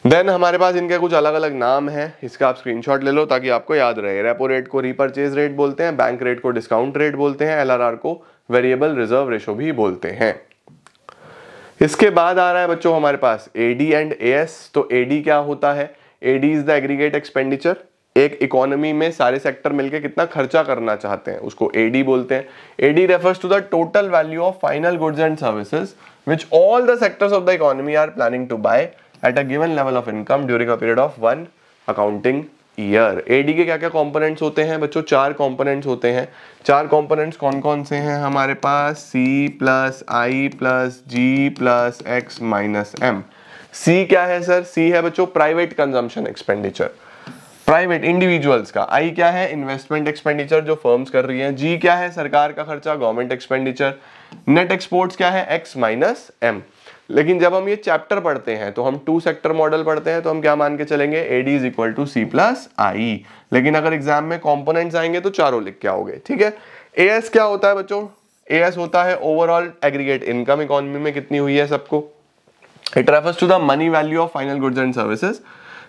देन हमारे पास इनके कुछ अलग अलग नाम हैं इसका आप स्क्रीनशॉट ले लो ताकि आपको याद रहे रेपो रेट को रीपरचेज रेट बोलते हैं बैंक रेट को डिस्काउंट रेट बोलते हैं एलआरआर को वेरिएबल रिजर्व रेशो भी बोलते हैं इसके बाद आ रहा है बच्चों हमारे पास एडी एंड ए एस तो एडी क्या होता है AD is the aggregate expenditure एक इकोनॉमी में सारे सेक्टर मिलकर कितना खर्चा करना चाहते हैं उसको एडी बोलते हैं AD refers to the total value of final goods and services which all the sectors of the economy are planning to buy at a given level of income during a period of one accounting year AD के क्या क्या components होते हैं बच्चों चार components होते हैं चार कॉम्पोनेंट्स कौन कौन से हैं हमारे पास C plus I plus G plus X minus M C क्या है सर सी है बच्चों private consumption expenditure private individuals का आई क्या है इन्वेस्टमेंट एक्सपेंडिचर जो फर्म्स कर रही हैं जी क्या है सरकार का खर्चा गवर्नमेंट एक्सपेंडिचर नेट एक्सपोर्ट्स क्या है एक्स माइनस एम लेकिन जब हम ये चैप्टर पढ़ते हैं तो हम टू सेक्टर मॉडल पढ़ते हैं तो हम क्या मान के चलेंगे A D is equal to C plus I लेकिन अगर एग्जाम में कॉम्पोनेंट्स आएंगे तो चारों लिख के आओगे ठीक है ए एस क्या होता है बच्चों ए एस होता है ओवरऑल एग्रीगेट इनकम इकोनॉमी में कितनी हुई है सबको it refers to the money value of final goods and services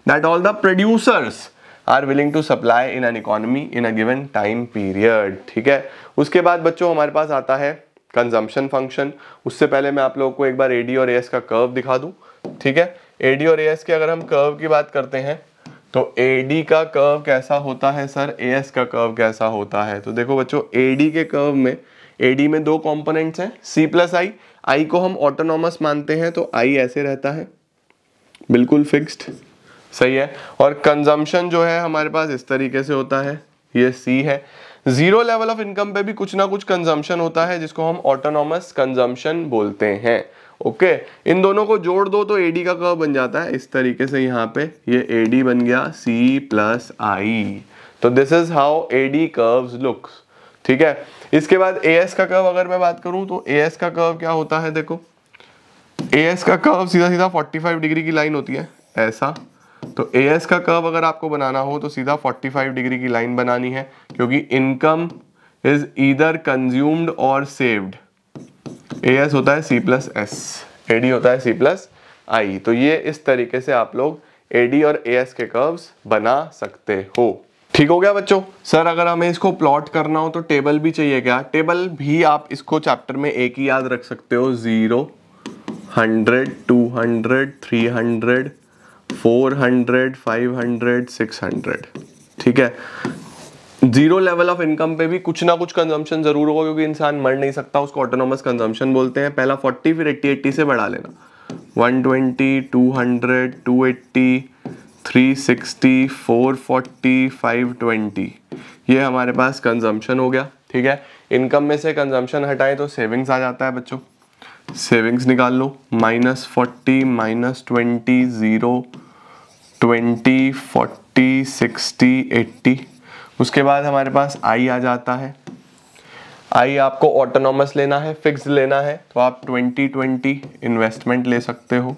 that all the producers are willing to supply in an economy in a given time period ठीक है उसके बाद बच्चों हमारे पास आता है कंजम्पशन फंक्शन उससे पहले मैं आप लोगों को एक बार एडी और एस का कर्व दिखा दूँ ठीक है एडी और ए एस के अगर हम कर्व की बात करते हैं तो एडी का कर्व कैसा होता है सर ए एस का कर्व कैसा होता है तो देखो बच्चों डी के कर्व में एडी में दो कॉम्पोनेंट्स हैं सी प्लस आई आई को हम ऑटोनॉमस मानते हैं तो आई ऐसे रहता है बिल्कुल फिक्स्ड सही है और कंजम्पशन जो है हमारे पास इस तरीके से होता है ये सी है जीरो लेवल ऑफ इनकम पे भी कुछ ना कुछ कंजम्पशन होता है जिसको हम ऑटोनॉमस कंजम्पशन बोलते हैं ओके okay. इन दोनों को जोड़ दो तो एडी का कर्व बन जाता है इस तरीके से यहाँ पे ये एडी बन गया सी प्लस आई तो this is how AD curves looks ठीक है इसके बाद ए एस का कर्व अगर मैं बात करूं तो ए एस का कर्व क्या होता है देखो ए एस का कर्व सीधा सीधा 45 डिग्री की लाइन होती है ऐसा तो ए एस का कर्व अगर आपको बनाना हो तो सीधा 45 डिग्री की लाइन बनानी है क्योंकि इनकम इज इधर कंज्यूम्ड और सेव्ड ए एस होता है C plus S A D होता है सी प्लस आई तो ये इस तरीके से आप लोग ए डी और ए एस के कर्व्स बना सकते हो ठीक हो गया बच्चों सर अगर हमें इसको प्लॉट करना हो तो टेबल भी चाहिए क्या टेबल भी आप इसको चैप्टर में एक ही याद रख सकते हो zero hundred two hundred three hundred four hundred five hundred six hundred ठीक है जीरो लेवल ऑफ इनकम पे भी कुछ ना कुछ कंजम्पशन जरूर होगा क्योंकि इंसान मर नहीं सकता उसको ऑटोनोमस कंजम्पशन बोलते हैं पहला फोर्टी फिर एट्टी एट्टी से बढ़ा लेना one twenty two hundred two eighty three sixty four forty five twenty ये हमारे पास कंजम्पशन हो गया ठीक है इनकम में से कंजम्पशन हटाएं तो सेविंग्स आ जाता है बच्चों सेविंग्स निकाल लो minus forty minus twenty zero twenty forty sixty eighty उसके बाद हमारे पास आई आ जाता है आई आपको ऑटोनॉमस लेना है फिक्स लेना है तो आप ट्वेंटी ट्वेंटी इन्वेस्टमेंट ले सकते हो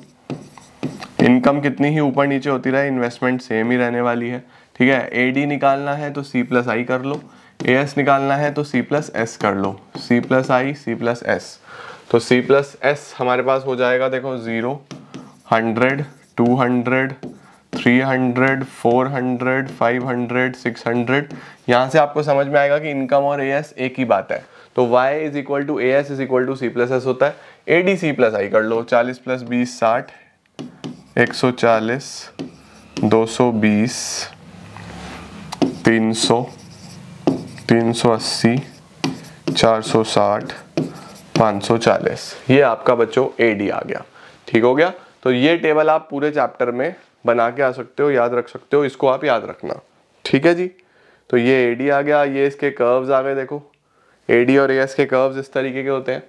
इनकम कितनी ही ऊपर नीचे होती रहे इन्वेस्टमेंट सेम ही रहने वाली है ठीक है ए डी निकालना है तो सी प्लस आई कर लो ए एस निकालना है तो सी प्लस एस कर लो C plus I C plus S तो c प्लस एस हमारे पास हो जाएगा देखो zero hundred two hundred three hundred four hundred five hundred six hundred यहाँ से आपको समझ में आएगा कि इनकम और ए एस एक ही बात है तो Y is equal to A S is equal to C plus S होता है ए डी सी प्लस आई कर लो चालीस प्लस बीस साठ एक सौ चालीस दो सौ बीस तीन सौ तीन सौ अस्सी चार सौ साठ 540 ये आपका बच्चों एडी आ गया ठीक हो गया तो ये टेबल आप पूरे चैप्टर में बना के आ सकते हो याद रख सकते हो इसको आप याद रखना ठीक है जी तो ये एडी आ गया ये इसके कर्व्स आ गए देखो एडी और एस के कर्व्स इस तरीके के होते हैं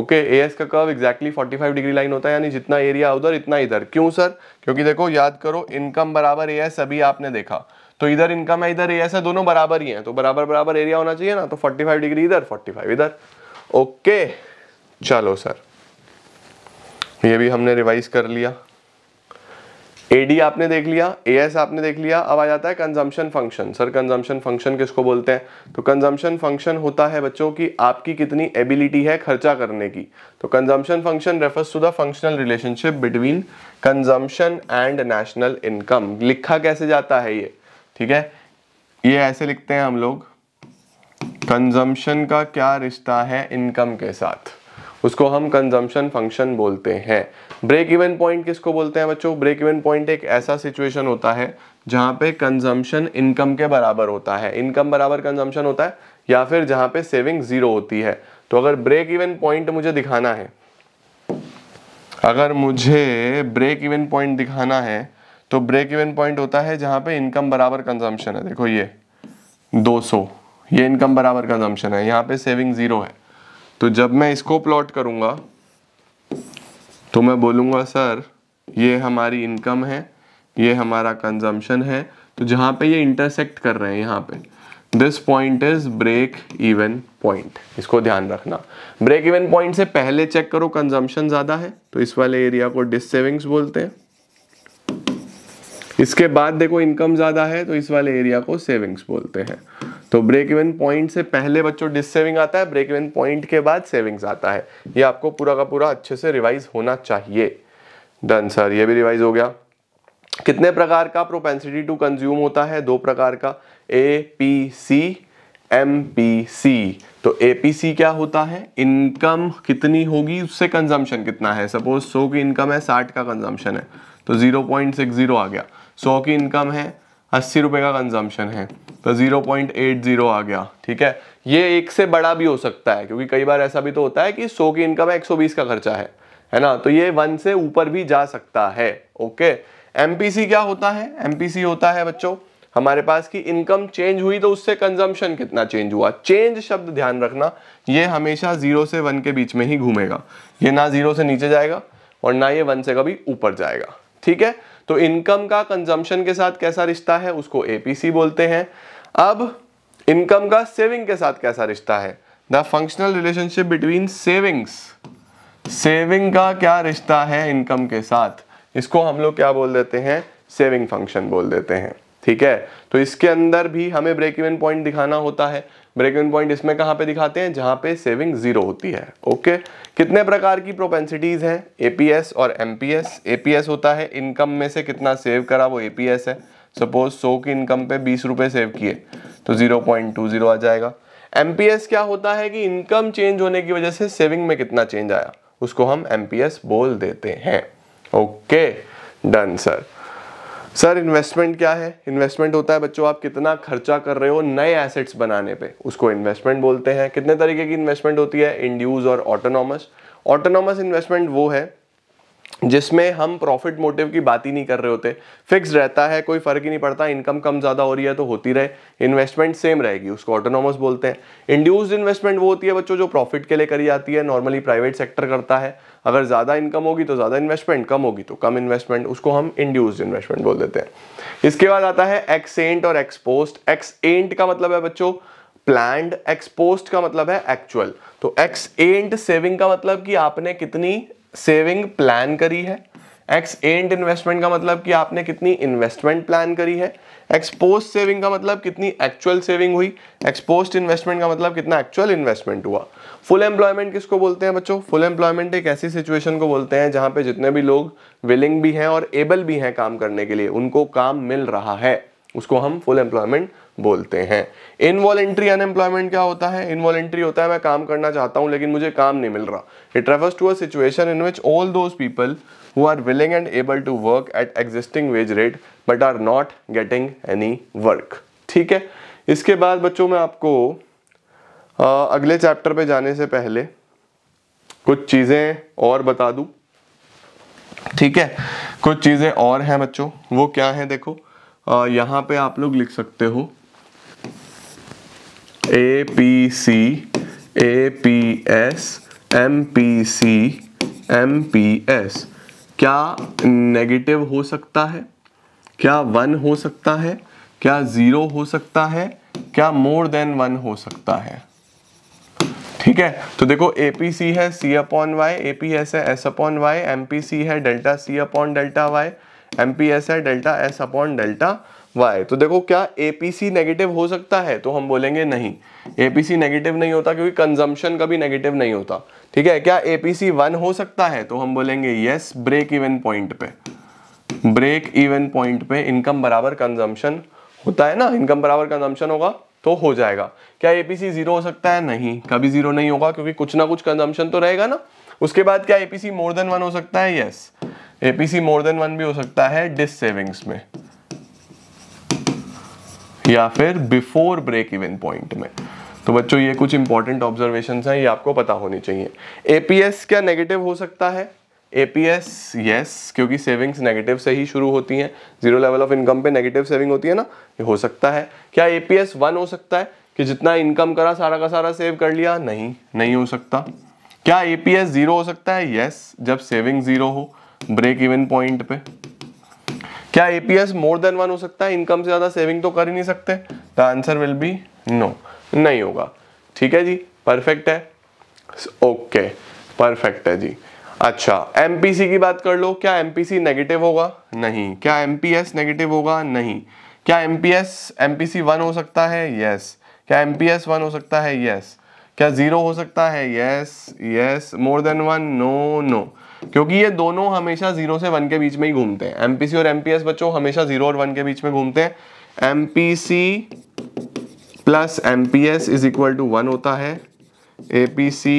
ओके ए एस का कर्व फोर्टी 45 डिग्री लाइन होता है यानी जितना एरिया उधर इतना इधर क्यों सर क्योंकि देखो याद करो इनकम बराबर ए एस अभी आपने देखा तो इधर इनकम है इधर ए एस है दोनों बराबर ही हैं तो बराबर बराबर एरिया होना चाहिए ना तो 45 डिग्री इधर 45 इधर ओके चलो सर ये भी हमने रिवाइज कर लिया एडी आपने देख लिया ए आपने देख लिया अब आ जाता है consumption function sir consumption function किसको बोलते हैं तो कंजम्पशन फंक्शन होता है बच्चों की आपकी कितनी एबिलिटी है खर्चा करने की तो consumption function refers to the functional relationship between consumption and national income लिखा कैसे जाता है ये ठीक है ये ऐसे लिखते हैं हम लोग कंजम्पशन का क्या रिश्ता है इनकम के साथ उसको हम कंजम्पशन फंक्शन बोलते हैं ब्रेक इवन पॉइंट किसको बोलते हैं बच्चों ब्रेक इवन पॉइंट एक ऐसा सिचुएशन होता है जहां पे कंजम्पशन इनकम के बराबर होता है इनकम बराबर कंजम्पशन होता है या फिर जहां पे सेविंग ज़ीरो होती है तो अगर ब्रेक इवन पॉइंट मुझे दिखाना है अगर मुझे ब्रेक इवन पॉइंट दिखाना है तो ब्रेक इवन पॉइंट होता है जहां पे इनकम बराबर कंजम्पशन है देखो ये 200 ये इनकम बराबर कंजम्पशन है यहाँ पे सेविंग ज़ीरो है तो जब मैं इसको प्लॉट करूंगा तो मैं बोलूंगा सर ये हमारी इनकम है ये हमारा कंजम्पशन है तो जहां पे ये इंटरसेक्ट कर रहे हैं यहाँ पे this point is break even point इसको ध्यान रखना ब्रेक इवन पॉइंट से पहले चेक करो कंजम्पशन ज़्यादा है तो इस वाले एरिया को डिस सेविंग्स बोलते हैं इसके बाद देखो इनकम ज़्यादा है तो इस वाले एरिया को सेविंग्स बोलते हैं तो ब्रेक इवन पॉइंट से पहले बच्चों डिस सेविंग आता है ब्रेक इवन पॉइंट के बाद सेविंग्स आता है ये आपको पूरा का पूरा अच्छे से रिवाइज होना चाहिए डन सर ये भी रिवाइज हो गया कितने प्रकार का प्रोपेंसिटी टू कंज्यूम होता है दो प्रकार का A P C M P C तो ए पी सी क्या होता है इनकम कितनी होगी उससे कंजम्पशन कितना है सपोज सौ की इनकम है साठ का कंजम्पशन है तो जीरो पॉइंट सिक्स जीरो आ गया सौ की इनकम है अस्सी रुपए का कंजम्पशन है तो 0.80 आ गया ठीक है ये एक से बड़ा भी हो सकता है क्योंकि कई बार ऐसा भी तो होता है कि 100 की इनकम है 120 का खर्चा है है ना तो ये वन से ऊपर भी जा सकता है ओके एमपीसी क्या होता है एमपीसी होता है बच्चों हमारे पास की इनकम चेंज हुई तो उससे कंजम्पशन कितना चेंज हुआ चेंज शब्द ध्यान रखना ये हमेशा जीरो से वन के बीच में ही घूमेगा ये ना जीरो से नीचे जाएगा और ना ये वन से कभी ऊपर जाएगा ठीक है तो इनकम का कंजम्पशन के साथ कैसा रिश्ता है उसको एपीसी बोलते हैं अब इनकम का सेविंग के साथ कैसा रिश्ता है the functional relationship between savings saving का क्या रिश्ता है इनकम के साथ इसको हम लोग क्या बोल देते हैं सेविंग फंक्शन बोल देते हैं ठीक है तो इसके अंदर भी हमें ब्रेक इवन पॉइंट दिखाना होता है ब्रेक इवन पॉइंट इसमें कहां पे दिखाते हैं जहां पे सेविंग जीरो होती है ओके कितने प्रकार की प्रोपेंसिटीज हैं एपीएस और एमपीएस एपीएस होता है इनकम में से कितना सेव करा वो एपीएस है सपोज सौ की इनकम पे बीस रुपए सेव किए तो जीरो पॉइंट टू जीरो आ जाएगा एम क्या होता है कि इनकम चेंज होने की वजह से सेविंग में कितना चेंज आया उसको हम एम बोल देते हैं okay done sir sir investment क्या है इन्वेस्टमेंट होता है बच्चों आप कितना खर्चा कर रहे हो नए एसेट्स बनाने पे उसको इन्वेस्टमेंट बोलते हैं कितने तरीके की इन्वेस्टमेंट होती है इंड्यूज और ऑटोनॉमस ऑटोनॉमस इन्वेस्टमेंट वो है जिसमें हम प्रॉफिट मोटिव की बात ही नहीं कर रहे होते फिक्स रहता है कोई फ़र्क ही नहीं पड़ता इनकम कम ज़्यादा हो रही है तो होती रहे इन्वेस्टमेंट सेम रहेगी उसको ऑटोनॉमस बोलते हैं इंड्यूस्ड इन्वेस्टमेंट वो होती है बच्चों जो प्रॉफिट के लिए करी जाती है नॉर्मली प्राइवेट सेक्टर करता है अगर ज़्यादा इनकम होगी तो ज़्यादा इन्वेस्टमेंट कम होगी तो कम इन्वेस्टमेंट उसको हम इंड्यूस्ड इन्वेस्टमेंट बोल देते हैं इसके बाद आता है एक्सेंट और एक्सपोस्ट एक्स एंट का मतलब है बच्चों प्लैंड एक्सपोस्ट का मतलब है एक्चुअल तो एक्स एंट सेविंग का मतलब कि आपने कितनी सेविंग प्लान करी है एक्स एंड इन्वेस्टमेंट का मतलब कि आपने कितनी इन्वेस्टमेंट प्लान करी है एक्सपोस्ट सेविंग का मतलब कितनी एक्चुअल सेविंग हुई एक्सपोस्ट इन्वेस्टमेंट का मतलब कितना एक्चुअल इन्वेस्टमेंट हुआ फुल एम्प्लॉयमेंट किसको बोलते हैं बच्चों फुल एम्प्लॉयमेंट एक ऐसी सिचुएशन को बोलते हैं जहां पे जितने भी लोग विलिंग भी हैं और एबल भी हैं काम करने के लिए उनको काम मिल रहा है उसको हम फुल एम्प्लॉयमेंट बोलते हैं इनवॉलेंट्री अनएम्प्लॉयमेंट क्या होता है इनवॉलेंट्री होता है मैं काम करना चाहता हूं लेकिन मुझे काम नहीं मिल रहा it refers to a situation in which all those people who are willing and able to work at existing wage rate but are not getting any work ठीक है इसके बाद बच्चों में आपको आ, अगले चैप्टर पे जाने से पहले कुछ चीज़ें और बता दू ठीक है कुछ चीज़ें और हैं बच्चों वो क्या है देखो आ, यहां पे आप लोग लिख सकते हो A P C A P S M P C M P S क्या नेगेटिव हो सकता है क्या वन हो सकता है क्या ज़ीरो हो सकता है क्या मोर देन वन हो सकता है ठीक है तो देखो ए पी सी है C upon Y A P S है S upon Y M P C है delta C upon delta Y M P S है delta S upon delta Y तो देखो क्या एपीसी नेगेटिव हो सकता है तो हम बोलेंगे नहीं एपीसी नेगेटिव नहीं होता क्योंकि कंजम्पशन कभी नेगेटिव नहीं होता ठीक है क्या एपीसी वन हो सकता है तो हम बोलेंगे यस ब्रेक इवन पॉइंट पे ब्रेक इवन पॉइंट पे इनकम बराबर कंजम्पशन होता है ना इनकम बराबर कंजम्पशन होगा तो हो जाएगा क्या एपीसी जीरो हो सकता है नहीं कभी जीरो नहीं होगा क्योंकि कुछ ना कुछ कंजम्पशन तो रहेगा ना उसके बाद क्या एपीसी मोर देन वन हो सकता है yes APC more than one भी हो सकता है डिस सेविंग्स में या फिर बिफोर ब्रेक इवन पॉइंट में तो बच्चों ये कुछ इंपॉर्टेंट ऑब्जर्वेशन हैं ये आपको पता होनी चाहिए एपीएस क्या नेगेटिव हो सकता है एपीएस यस क्योंकि सेविंग्स नेगेटिव से ही शुरू होती हैं जीरो लेवल ऑफ इनकम पे नेगेटिव सेविंग होती है ना ये हो सकता है क्या एपीएस वन हो सकता है कि जितना इनकम करा सारा का सारा सेव कर लिया नहीं नहीं हो सकता क्या एपीएस जीरो हो सकता है यस yes, जब सेविंग जीरो हो ब्रेक इवन पॉइंट पे क्या एपीएस मोर देन वन हो सकता है इनकम से ज्यादा सेविंग तो कर ही नहीं सकते the answer will be no नहीं होगा ठीक है जी परफेक्ट है ओके okay, परफेक्ट है जी अच्छा एमपीसी की बात कर लो क्या एमपीसी नेगेटिव होगा नहीं क्या एमपीएस नेगेटिव होगा नहीं क्या एमपीएस एमपीसी वन हो सकता है यस क्या एमपीएस वन हो सकता है यस क्या जीरो हो सकता है yes yes more than one no no क्योंकि ये दोनों हमेशा जीरो से वन के बीच में ही घूमते हैं एमपीसी और एमपीएस बच्चों हमेशा जीरो और वन के बीच में घूमते हैं MPC plus MPS is equal to one होता है APC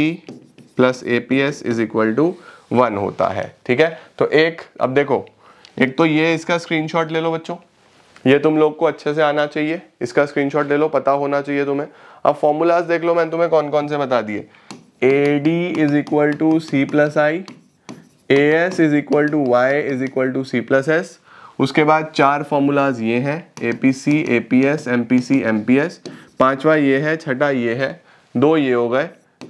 plus APS is equal to one होता है ठीक है तो एक अब देखो एक तो ये इसका स्क्रीनशॉट ले लो बच्चों ये तुम लोग को अच्छे से आना चाहिए इसका स्क्रीनशॉट ले लो पता होना चाहिए तुम्हें अब फॉर्मूलाज देख लो मैंने तुम्हें कौन कौन से बता दिए A D is equal to C plus I A S is equal to Y is equal to C plus S उसके बाद चार फॉर्मूलाज ये हैं A P C A P S M P C M P S पाँचवा ये है छठा ये है दो ये हो गए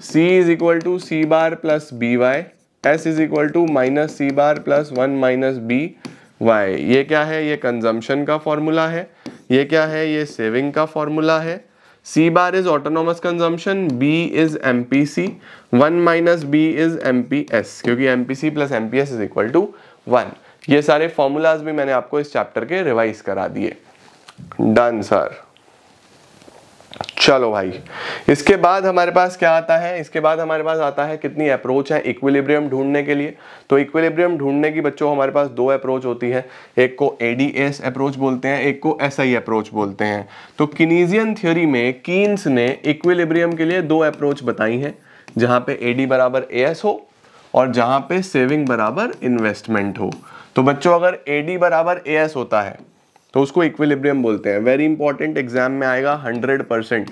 C is equal to C bar plus B Y S is equal to minus C bar plus one minus B Y ये क्या है ये कंजम्पशन का फॉर्मूला है ये क्या है ये सेविंग का फॉर्मूला है C bar is autonomous consumption, B is MPC, 1 minus B is MPS क्योंकि MPC plus MPS is equal to 1. ये सारे formulas भी मैंने आपको इस chapter के revise करा दिए Done, sir. चलो भाई इसके बाद हमारे पास क्या आता है इसके बाद हमारे पास आता है कितनी अप्रोच है इक्विलिब्रियम ढूंढने के लिए तो इक्विलिब्रियम ढूंढने की बच्चों हमारे पास दो अप्रोच होती है एक को एडीएस अप्रोच बोलते हैं एक को एसआई अप्रोच बोलते हैं तो किनीजियन थ्योरी में कीन्स ने इक्विलिब्रियम के लिए दो अप्रोच बताई है जहां पे एडी बराबर ए हो और जहां पे सेविंग बराबर इन्वेस्टमेंट हो तो बच्चों अगर एडी बराबर ए होता है तो उसको इक्विलिब्रियम बोलते हैं वेरी इंपॉर्टेंट एग्जाम में आएगा हंड्रेड परसेंट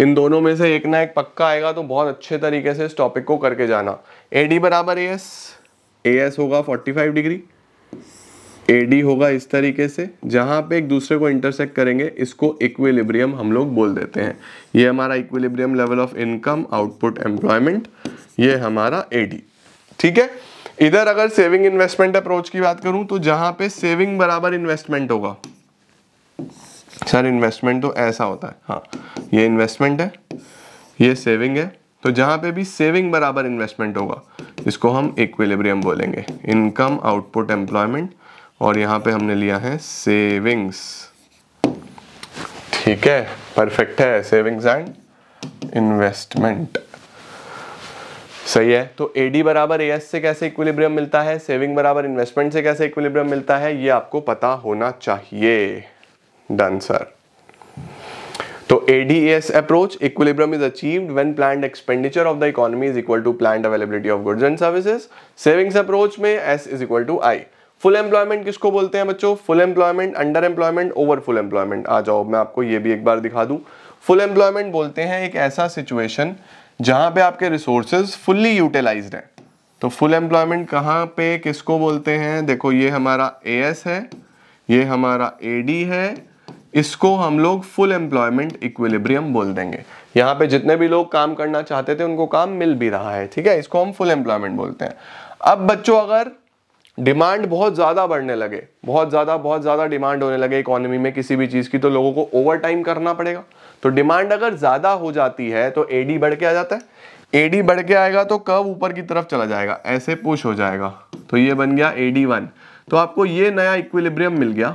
इन दोनों में से एक ना एक पक्का आएगा तो बहुत अच्छे तरीके से इस टॉपिक को करके जाना ए डी बराबर ए एस ए एस होगा forty five degree A D होगा इस तरीके से जहां पे एक दूसरे को इंटरसेक्ट करेंगे इसको इक्विलिब्रियम हम लोग बोल देते हैं ये हमारा equilibrium level of income output employment ये हमारा ए डी ठीक है इधर अगर सेविंग इन्वेस्टमेंट अप्रोच की बात करूं तो जहां पे सेविंग बराबर इन्वेस्टमेंट होगा सर इन्वेस्टमेंट तो ऐसा होता है हाँ ये इन्वेस्टमेंट है ये सेविंग है तो जहां पे भी सेविंग बराबर इन्वेस्टमेंट होगा इसको हम इक्विलिब्रियम बोलेंगे इनकम आउटपुट एम्प्लॉयमेंट और यहां पे हमने लिया है सेविंग्स ठीक है परफेक्ट है सेविंग्स एंड इन्वेस्टमेंट सही है तो ए डी बराबर ए एस से कैसे इक्विलिब्रियम मिलता है सेविंग बराबर इन्वेस्टमेंट से कैसे इक्विलिब्रियम मिलता है ये आपको पता होना चाहिए डन सर तो A D S approach equilibrium is achieved when planned expenditure of the economy is equal to planned availability of goods and services savings approach में S is equal to I full employment किसको बोलते हैं बच्चों full employment under employment over full employment आ जाओ मैं आपको ये भी एक बार दिखा दूं फुल एम्प्लॉयमेंट बोलते हैं एक ऐसा सिचुएशन जहां पे आपके रिसोर्सेज फुल्ली यूटिलाइज हैं तो फुल एम्प्लॉयमेंट कहाँ पे किसको बोलते हैं देखो ये हमारा ए है ये हमारा ए है इसको हम लोग फुल एम्प्लॉयमेंट इक्विलिब्रियम बोल देंगे यहाँ पे जितने भी लोग काम करना चाहते थे उनको काम मिल भी रहा है ठीक है इसको हम फुल एम्प्लॉयमेंट बोलते हैं अब बच्चों अगर डिमांड बहुत ज़्यादा बढ़ने लगे बहुत ज़्यादा बहुत ज़्यादा डिमांड होने लगे इकोनॉमी में किसी भी चीज़ की तो लोगों को ओवर टाइम करना पड़ेगा तो डिमांड अगर ज़्यादा हो जाती है तो एडी बढ़ के आ जाता है एडी बढ़ के आएगा तो कब ऊपर की तरफ चला जाएगा ऐसे पुश हो जाएगा तो ये बन गया एडी वन तो आपको ये नया इक्विलिब्रियम मिल गया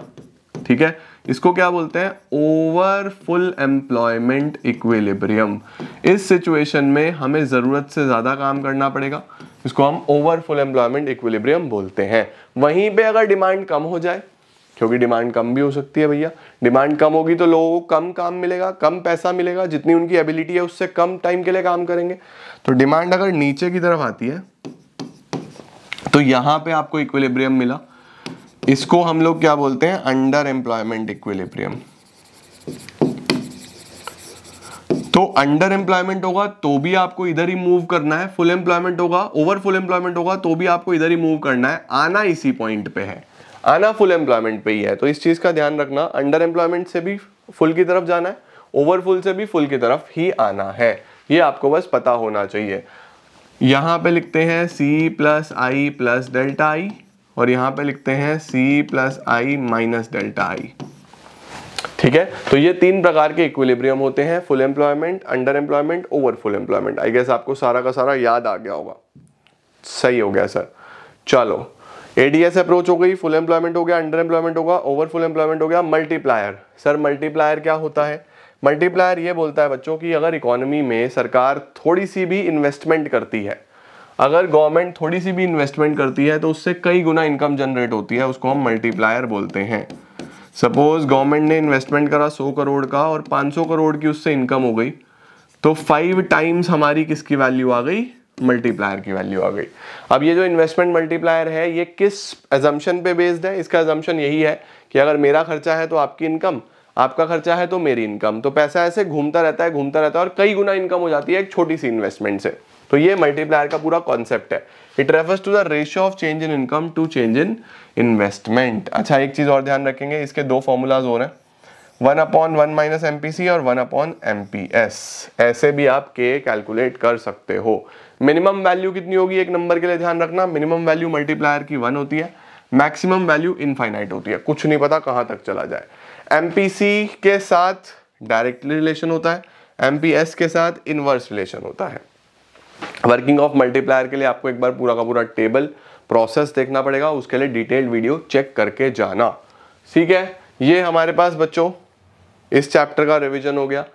ठीक है इसको क्या बोलते हैं ओवर फुल एम्प्लॉयमेंट इक्विलिब्रियम इस सिचुएशन में हमें ज़रूरत से ज़्यादा काम करना पड़ेगा इसको हम ओवर फुल एम्प्लॉयमेंट इक्विलिब्रियम बोलते हैं वहीं पे अगर डिमांड कम हो जाए क्योंकि डिमांड कम भी हो सकती है भैया डिमांड कम होगी तो लोगों को कम काम मिलेगा कम पैसा मिलेगा जितनी उनकी एबिलिटी है उससे कम टाइम के लिए काम करेंगे तो डिमांड अगर नीचे की तरफ आती है तो यहां पे आपको इक्विलिब्रियम मिला इसको हम लोग क्या बोलते हैं अंडर एम्प्लॉयमेंट इक्विलिब्रियम तो अंडर एम्प्लॉयमेंट होगा तो भी आपको इधर ही मूव करना है फुल एम्प्लॉयमेंट होगा ओवर फुल एम्प्लॉयमेंट होगा तो भी आपको इधर ही मूव करना है आना इसी पॉइंट पे है आना फुल एम्प्लॉयमेंट पे ही है तो इस चीज़ का ध्यान रखना अंडर एम्प्लॉयमेंट से भी फुल की तरफ जाना है ओवर फुल से भी फुल की तरफ ही आना है ये आपको बस पता होना चाहिए यहां पे लिखते हैं C plus I plus delta I और यहां पे लिखते हैं C plus I minus delta I ठीक है तो ये तीन प्रकार के इक्विलिब्रियम होते हैं full employment under employment over full employment I guess आपको सारा का सारा याद आ गया होगा सही हो गया सर चलो एडीएस अप्रोच हो गई फुल एम्प्लॉयमेंट हो गया अंडर एम्प्लॉयमेंट होगा ओवर फुल एम्प्लॉयमेंट हो गया मल्टीप्लायर सर मल्टीप्लायर क्या होता है मल्टीप्लायर ये बोलता है बच्चों कि अगर इकोनॉमी में सरकार थोड़ी सी भी इन्वेस्टमेंट करती है अगर गवर्नमेंट थोड़ी सी भी इन्वेस्टमेंट करती है तो उससे कई गुना इनकम जनरेट होती है उसको हम मल्टीप्लायर बोलते हैं सपोज गवर्नमेंट ने इन्वेस्टमेंट करा 100 करोड़ का और 500 करोड़ की उससे इनकम हो गई तो फाइव टाइम्स हमारी किसकी वैल्यू आ गई मल्टीप्लायर की वैल्यू आ गई अब ये जो इन्वेस्टमेंट मल्टीप्लायर है ये किस एजम्पन पे बेस्ड है इसका एजम्पन यही है कि अगर मेरा खर्चा है तो आपकी इनकम आपका खर्चा है तो मेरी इनकम तो पैसा ऐसे घूमता रहता है घूमता रहता है और कई गुना इनकम हो जाती है एक छोटी सी इन्वेस्टमेंट से तो ये मल्टीप्लायर का पूरा कॉन्सेप्ट है it refers to the ratio of change in income to change in investment अच्छा एक चीज़ और ध्यान रखेंगे इसके दो फॉर्मूलाज और हैं one upon one minus M और वन अपॉन एम ऐसे भी आप के कैलकुलेट कर सकते हो मिनिमम वैल्यू कितनी होगी एक नंबर के लिए ध्यान रखना मिनिमम वैल्यू मल्टीप्लायर की वन होती है मैक्सिमम वैल्यू इनफाइनाइट होती है कुछ नहीं पता कहां तक चला जाए एम के साथ डायरेक्टली रिलेशन होता है एम के साथ इनवर्स रिलेशन होता है वर्किंग ऑफ मल्टीप्लायर के लिए आपको एक बार पूरा का पूरा टेबल प्रोसेस देखना पड़ेगा उसके लिए डिटेल्ड वीडियो चेक करके जाना ठीक है ये हमारे पास बच्चों इस चैप्टर का रिविजन हो गया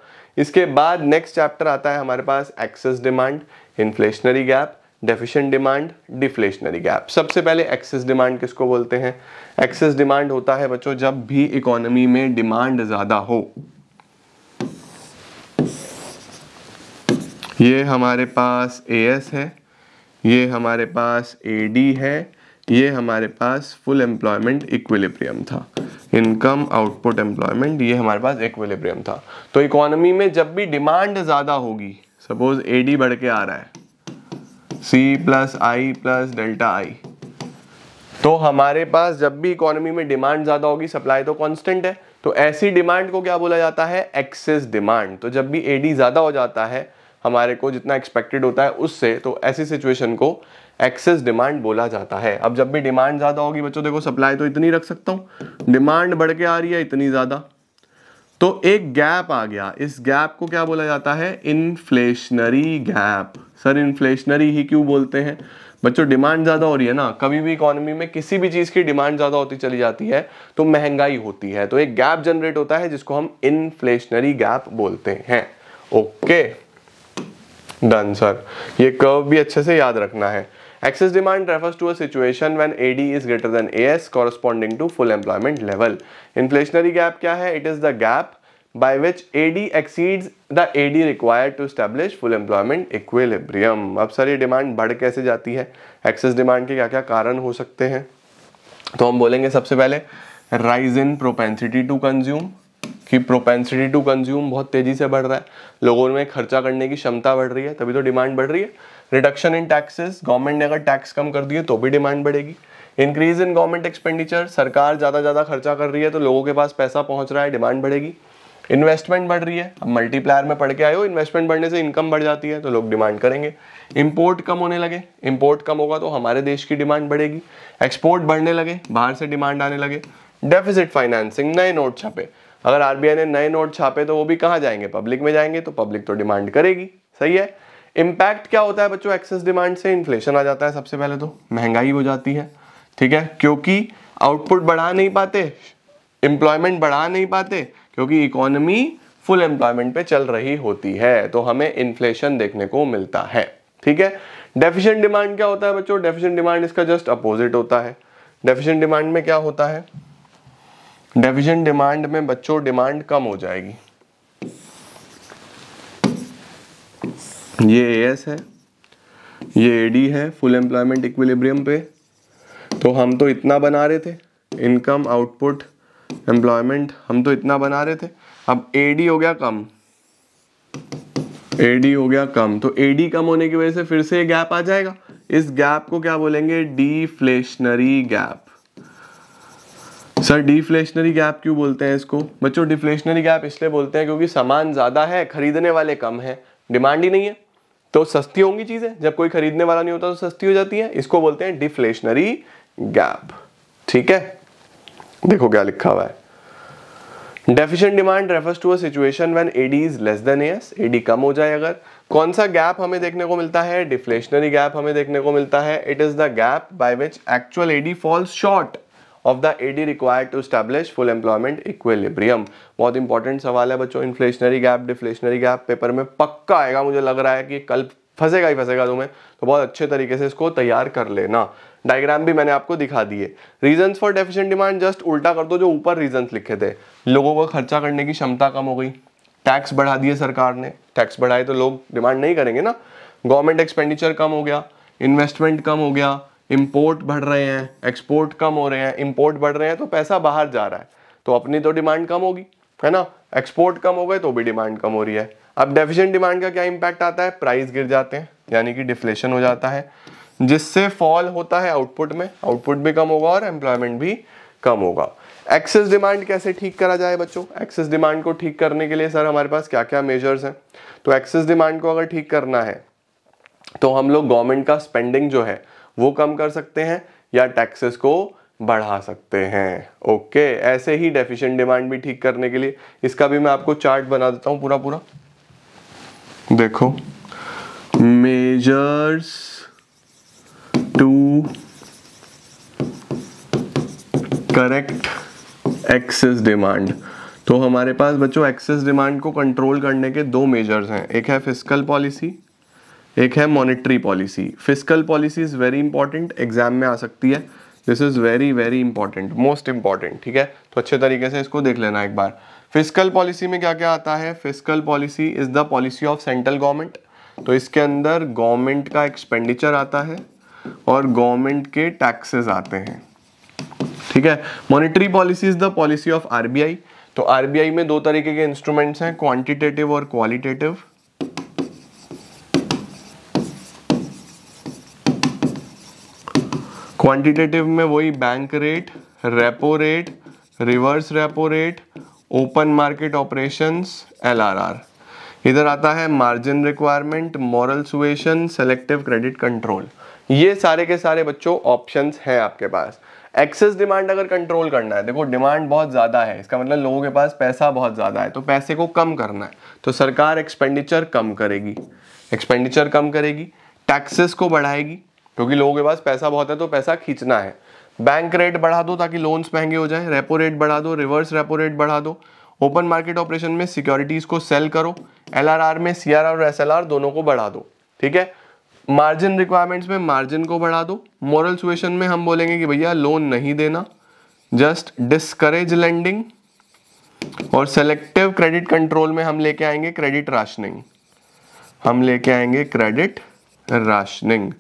इसके बाद नेक्स्ट चैप्टर आता है हमारे पास excess demand inflationary gap deficient demand deflationary gap सबसे पहले एक्सेस डिमांड किसको बोलते हैं एक्सेस डिमांड होता है बच्चों जब भी इकोनॉमी में डिमांड ज़्यादा हो ये हमारे पास ए एस है ये हमारे पास ए डी है ये हमारे पास फुल एम्प्लॉयमेंट इक्विलिब्रियम था इनकम आउटपुट एम्प्लॉयमेंट ये हमारे पास इक्विलिब्रियम था तो इकोनॉमी में जब भी डिमांड ज़्यादा होगी सपोज ए डी बढ़ के आ रहा है C plus I plus delta I तो हमारे पास जब भी इकोनॉमी में डिमांड ज़्यादा होगी सप्लाई तो कांस्टेंट है तो ऐसी डिमांड को क्या बोला जाता है एक्सेस डिमांड तो जब भी एडी ज़्यादा हो जाता है हमारे को जितना एक्सपेक्टेड होता है उससे तो ऐसी सिचुएशन को एक्सेस डिमांड बोला जाता है अब जब भी डिमांड ज़्यादा होगी बच्चों देखो सप्लाई तो इतनी रख सकता हूँ डिमांड बढ़ के आ रही है इतनी ज़्यादा तो एक गैप आ गया इस गैप को क्या बोला जाता है इन्फ्लेशनरी गैप सर इन्फ्लेशनरी ही क्यों बोलते हैं बच्चों डिमांड ज़्यादा हो रही है ना कभी भी इकोनॉमी में किसी भी चीज़ की डिमांड ज़्यादा होती चली जाती है तो महंगाई होती है तो एक गैप जनरेट होता है जिसको हम इन्फ्लेशनरी गैप बोलते हैं ओके डन सर ये कर्व भी अच्छे से याद रखना है excess demand refers to a situation when AD is greater than AS corresponding to full employment level inflationary gap क्या है it is the gap by which AD exceeds the AD required to establish full employment equilibrium अब sir ये demand बढ़ कैसे जाती है excess demand के क्या क्या कारण हो सकते हैं तो हम बोलेंगे सबसे पहले rise in propensity to consume कि प्रोपेंसिटी टू कंज्यूम बहुत तेजी से बढ़ रहा है लोगों में खर्चा करने की क्षमता बढ़ रही है तभी तो डिमांड बढ़ रही है रिडक्शन इन टैक्सेस गवर्नमेंट ने अगर टैक्स कम कर दिए तो भी डिमांड बढ़ेगी इंक्रीज इन गवर्नमेंट एक्सपेंडिचर सरकार ज़्यादा ज़्यादा खर्चा कर रही है तो लोगों के पास पैसा पहुंच रहा है डिमांड बढ़ेगी इन्वेस्टमेंट बढ़ रही है अब मल्टीप्लायर में पढ़ के आए हो इन्वेस्टमेंट बढ़ने से इनकम बढ़ जाती है तो लोग डिमांड करेंगे इम्पोर्ट कम होने लगे इम्पोर्ट कम होगा तो हमारे देश की डिमांड बढ़ेगी एक्सपोर्ट बढ़ने लगे बाहर से डिमांड आने लगे डेफिसिट फाइनेंसिंग नए नोट छापे अगर आरबीआई ने नए नोट छापे तो वो भी कहाँ जाएंगे पब्लिक में जाएंगे तो पब्लिक तो डिमांड करेगी सही है इम्पैक्ट क्या होता है बच्चों एक्सेस डिमांड से इन्फ्लेशन आ जाता है सबसे पहले तो महंगाई हो जाती है ठीक है क्योंकि आउटपुट बढ़ा नहीं पाते एम्प्लॉयमेंट बढ़ा नहीं पाते क्योंकि इकोनॉमी फुल एम्प्लॉयमेंट पे चल रही होती है तो हमें इन्फ्लेशन देखने को मिलता है ठीक है डेफिशिएंट डिमांड क्या होता है बच्चों डेफिशिएंट डिमांड इसका जस्ट अपोजिट होता है डेफिशिएंट डिमांड में क्या होता है डेफिशिएंट डिमांड में बच्चों डिमांड कम हो जाएगी ये ए है ये ए है फुल एम्प्लॉयमेंट इक्विलिब्रियम पे तो हम तो इतना बना रहे थे इनकम आउटपुट एम्प्लॉयमेंट हम तो इतना बना रहे थे अब ए डी हो गया कम ए हो गया कम तो ए कम होने की वजह से फिर से गैप आ जाएगा इस गैप को क्या बोलेंगे deflationary gap sir deflationary gap क्यों बोलते हैं इसको बच्चों डिफ्लेशनरी गैप इसलिए बोलते हैं क्योंकि सामान ज़्यादा है खरीदने वाले कम है डिमांड ही नहीं है तो सस्ती होंगी चीज़ें जब कोई खरीदने वाला नहीं होता तो सस्ती हो जाती है इसको बोलते हैं डिफ्लेशनरी गैप ठीक है देखो क्या लिखा हुआ है deficient demand refers to a situation when AD is less than S AD कम हो जाए अगर कौन सा गैप हमें देखने को मिलता है डिफ्लेशनरी गैप हमें देखने को मिलता है it is the gap by which actual AD falls short of the AD required to establish full employment equilibrium बहुत इंपॉर्टेंट सवाल है बच्चों inflationary gap deflationary gap paper में पक्का आएगा मुझे लग रहा है कि कल फंसेगा ही फंसेगा तुम्हें तो बहुत अच्छे तरीके से इसको तैयार कर लेना डायग्राम भी मैंने आपको दिखा दिए reasons for deficient demand just उल्टा कर दो जो ऊपर रीजंस लिखे थे लोगों को खर्चा करने की क्षमता कम हो गई टैक्स बढ़ा दिए सरकार ने टैक्स बढ़ाए तो लोग डिमांड नहीं करेंगे ना गवर्नमेंट एक्सपेंडिचर कम हो गया इन्वेस्टमेंट कम हो गया इम्पोर्ट बढ़ रहे हैं एक्सपोर्ट कम हो रहे हैं इम्पोर्ट बढ़ रहे हैं तो पैसा बाहर जा रहा है तो अपनी तो डिमांड कम होगी है ना एक्सपोर्ट कम हो गए तो भी डिमांड कम हो रही है अब डेफिशिएंट डिमांड का क्या इम्पैक्ट आता है प्राइस गिर जाते हैं यानी कि डिफ्लेशन हो जाता है जिससे फॉल होता है आउटपुट में आउटपुट भी कम होगा और एम्प्लॉयमेंट भी कम होगा एक्सेस डिमांड कैसे ठीक करा जाए बच्चों एक्सेस डिमांड को ठीक करने के लिए सर हमारे पास क्या क्या मेजर्स हैं तो एक्सेस डिमांड को अगर ठीक करना है तो हम लोग गवर्नमेंट का स्पेंडिंग जो है वो कम कर सकते हैं या टैक्सेस को बढ़ा सकते हैं ओके ऐसे ही डेफिशिएंट डिमांड भी ठीक करने के लिए इसका भी मैं आपको चार्ट बना देता हूं पूरा पूरा देखो measures to correct excess demand तो हमारे पास बच्चों एक्सेस डिमांड को कंट्रोल करने के दो मेजर्स हैं एक है फिजिकल पॉलिसी एक है monetary policy fiscal policy is very important exam में आ सकती है this is very very important most important ठीक है तो अच्छे तरीके से इसको देख लेना एक बार फिस्कल पॉलिसी में क्या क्या आता है fiscal policy is the policy of central government तो इसके अंदर गवर्नमेंट का एक्सपेंडिचर आता है और गवर्नमेंट के टैक्सेस आते हैं ठीक है monetary policy is the policy of RBI तो आरबीआई में दो तरीके के इंस्ट्रूमेंट्स हैं क्वांटिटेटिव और क्वालिटेटिव क्वांटिटेटिव में वही bank rate repo rate reverse repo rate open market operations LRR इधर आता है margin requirement moral suasion selective credit control ये सारे के सारे बच्चों ऑप्शंस हैं आपके पास एक्सेस डिमांड अगर कंट्रोल करना है देखो डिमांड बहुत ज़्यादा है इसका मतलब लोगों के पास पैसा बहुत ज़्यादा है तो पैसे को कम करना है तो सरकार एक्सपेंडिचर कम करेगी एक्सपेंडिचर कम करेगी टैक्सेस को बढ़ाएगी क्योंकि लोगों के पास पैसा बहुत है तो पैसा खींचना है बैंक रेट बढ़ा दो ताकि लोन्स महंगे हो जाए रेपो रेट बढ़ा दो रिवर्स रेपो रेट बढ़ा दो ओपन मार्केट ऑपरेशन में सिक्योरिटीज़ को सेल करो एल में सी और एस दोनों को बढ़ा दो ठीक है मार्जिन रिक्वायरमेंट्स में मार्जिन को बढ़ा दो मॉरल सुएशन में हम बोलेंगे कि भैया लोन नहीं देना जस्ट डिस्करेज लेंडिंग और सेलेक्टिव क्रेडिट कंट्रोल में हम लेके आएंगे क्रेडिट राशनिंग हम लेके आएंगे क्रेडिट राशनिंग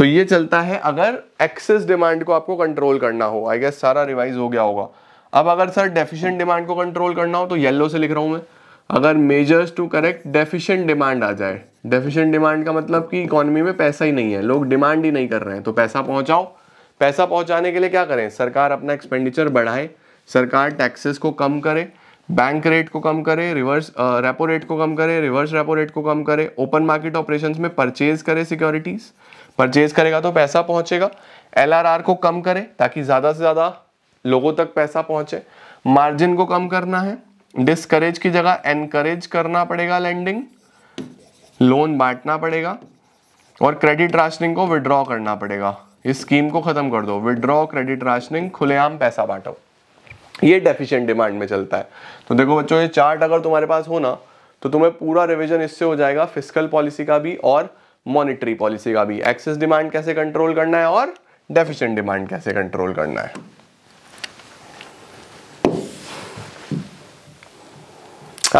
तो ये चलता है अगर एक्सेस डिमांड को आपको कंट्रोल करना हो आई गेस सारा रिवाइज हो गया होगा अब अगर सर डेफिशिएंट डिमांड को कंट्रोल करना हो तो येलो से लिख रहा हूं मैं अगर measures to correct deficient demand आ जाए डेफिशिएंट डिमांड का मतलब कि इकोनॉमी में पैसा ही नहीं है लोग डिमांड ही नहीं कर रहे हैं तो पैसा पहुंचाओ पैसा पहुंचाने के लिए क्या करें सरकार अपना एक्सपेंडिचर बढ़ाए सरकार टैक्सेस को कम करे बैंक रेट को कम करे रिवर्स रेपो रेट को कम करे रिवर्स रेपो रेट को कम करे ओपन मार्केट ऑपरेशंस में परचेज करे सिक्योरिटीज़ परचेज करेगा तो पैसा पहुंचेगा एलआरआर को कम करें ताकि ज़्यादा से ज़्यादा लोगों तक पैसा पहुंचे मार्जिन को कम करना है डिस्करेज की जगह एनकरेज करना पड़ेगा लैंडिंग लोन बांटना पड़ेगा और क्रेडिट राशनिंग को विड्रॉ करना पड़ेगा इस स्कीम को ख़त्म कर दो विड्रॉ क्रेडिट राशनिंग खुलेआम पैसा बांटो ये डेफिशिएंट डिमांड में चलता है तो देखो बच्चों ये चार्ट अगर तुम्हारे पास हो ना तो तुम्हें पूरा रिविजन इससे हो जाएगा फिजिकल पॉलिसी का भी और मॉनिटरी पॉलिसी का भी एक्सेस डिमांड कैसे कंट्रोल करना है और डेफिशिएंट डिमांड कैसे कंट्रोल करना है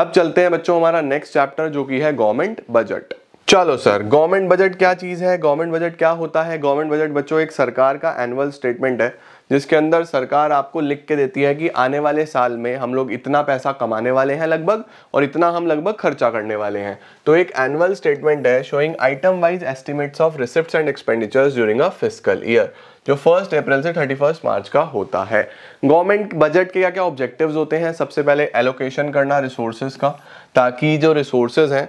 अब चलते हैं बच्चों हमारा नेक्स्ट चैप्टर जो कि है गवर्नमेंट बजट चलो सर गवर्नमेंट बजट क्या चीज़ है गवर्नमेंट बजट क्या होता है गवर्नमेंट बजट बच्चों एक सरकार का एनुअल स्टेटमेंट है जिसके अंदर सरकार आपको लिख के देती है कि आने वाले साल में हम लोग इतना पैसा कमाने वाले हैं लगभग और इतना हम लगभग खर्चा करने वाले हैं तो एक एनुअल स्टेटमेंट है showing item wise estimates of receipt and expenditures during a fiscal year जो फर्स्ट अप्रैल से थर्टी फर्स्ट मार्च का होता है गवर्नमेंट बजट के क्या क्या ऑब्जेक्टिव्स होते हैं सबसे पहले एलोकेशन करना रिसोर्सेज का ताकि जो रिसोर्सेज हैं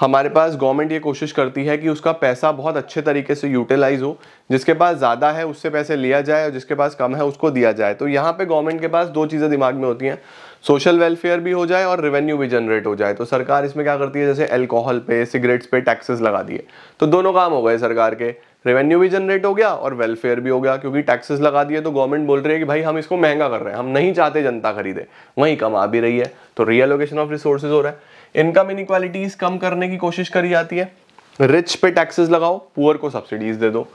हमारे पास गवर्नमेंट ये कोशिश करती है कि उसका पैसा बहुत अच्छे तरीके से यूटिलाइज हो जिसके पास ज़्यादा है उससे पैसे लिया जाए और जिसके पास कम है उसको दिया जाए तो यहाँ पे गवर्नमेंट के पास दो चीज़ें दिमाग में होती हैं सोशल वेलफेयर भी हो जाए और रेवेन्यू भी जनरेट हो जाए तो सरकार इसमें क्या करती है जैसे एल्कोहल पे सिगरेट्स पे टैक्सेस लगा दिए तो दोनों काम हो गए सरकार के रेवेन्यू भी जनरेट हो गया और वेलफेयर भी हो गया क्योंकि टैक्सेस लगा दिए तो गवर्नमेंट बोल रही है कि भाई हम इसको महंगा कर रहे हैं हम नहीं चाहते जनता खरीदे वहीं कमा भी रही है तो रियलोकेशन ऑफ रिसोर्सेज हो रहा है इनकम इनक्वालिटीज कम करने की कोशिश करी जाती है रिच पे टैक्सेस लगाओ पुअर को सब्सिडीज दे दो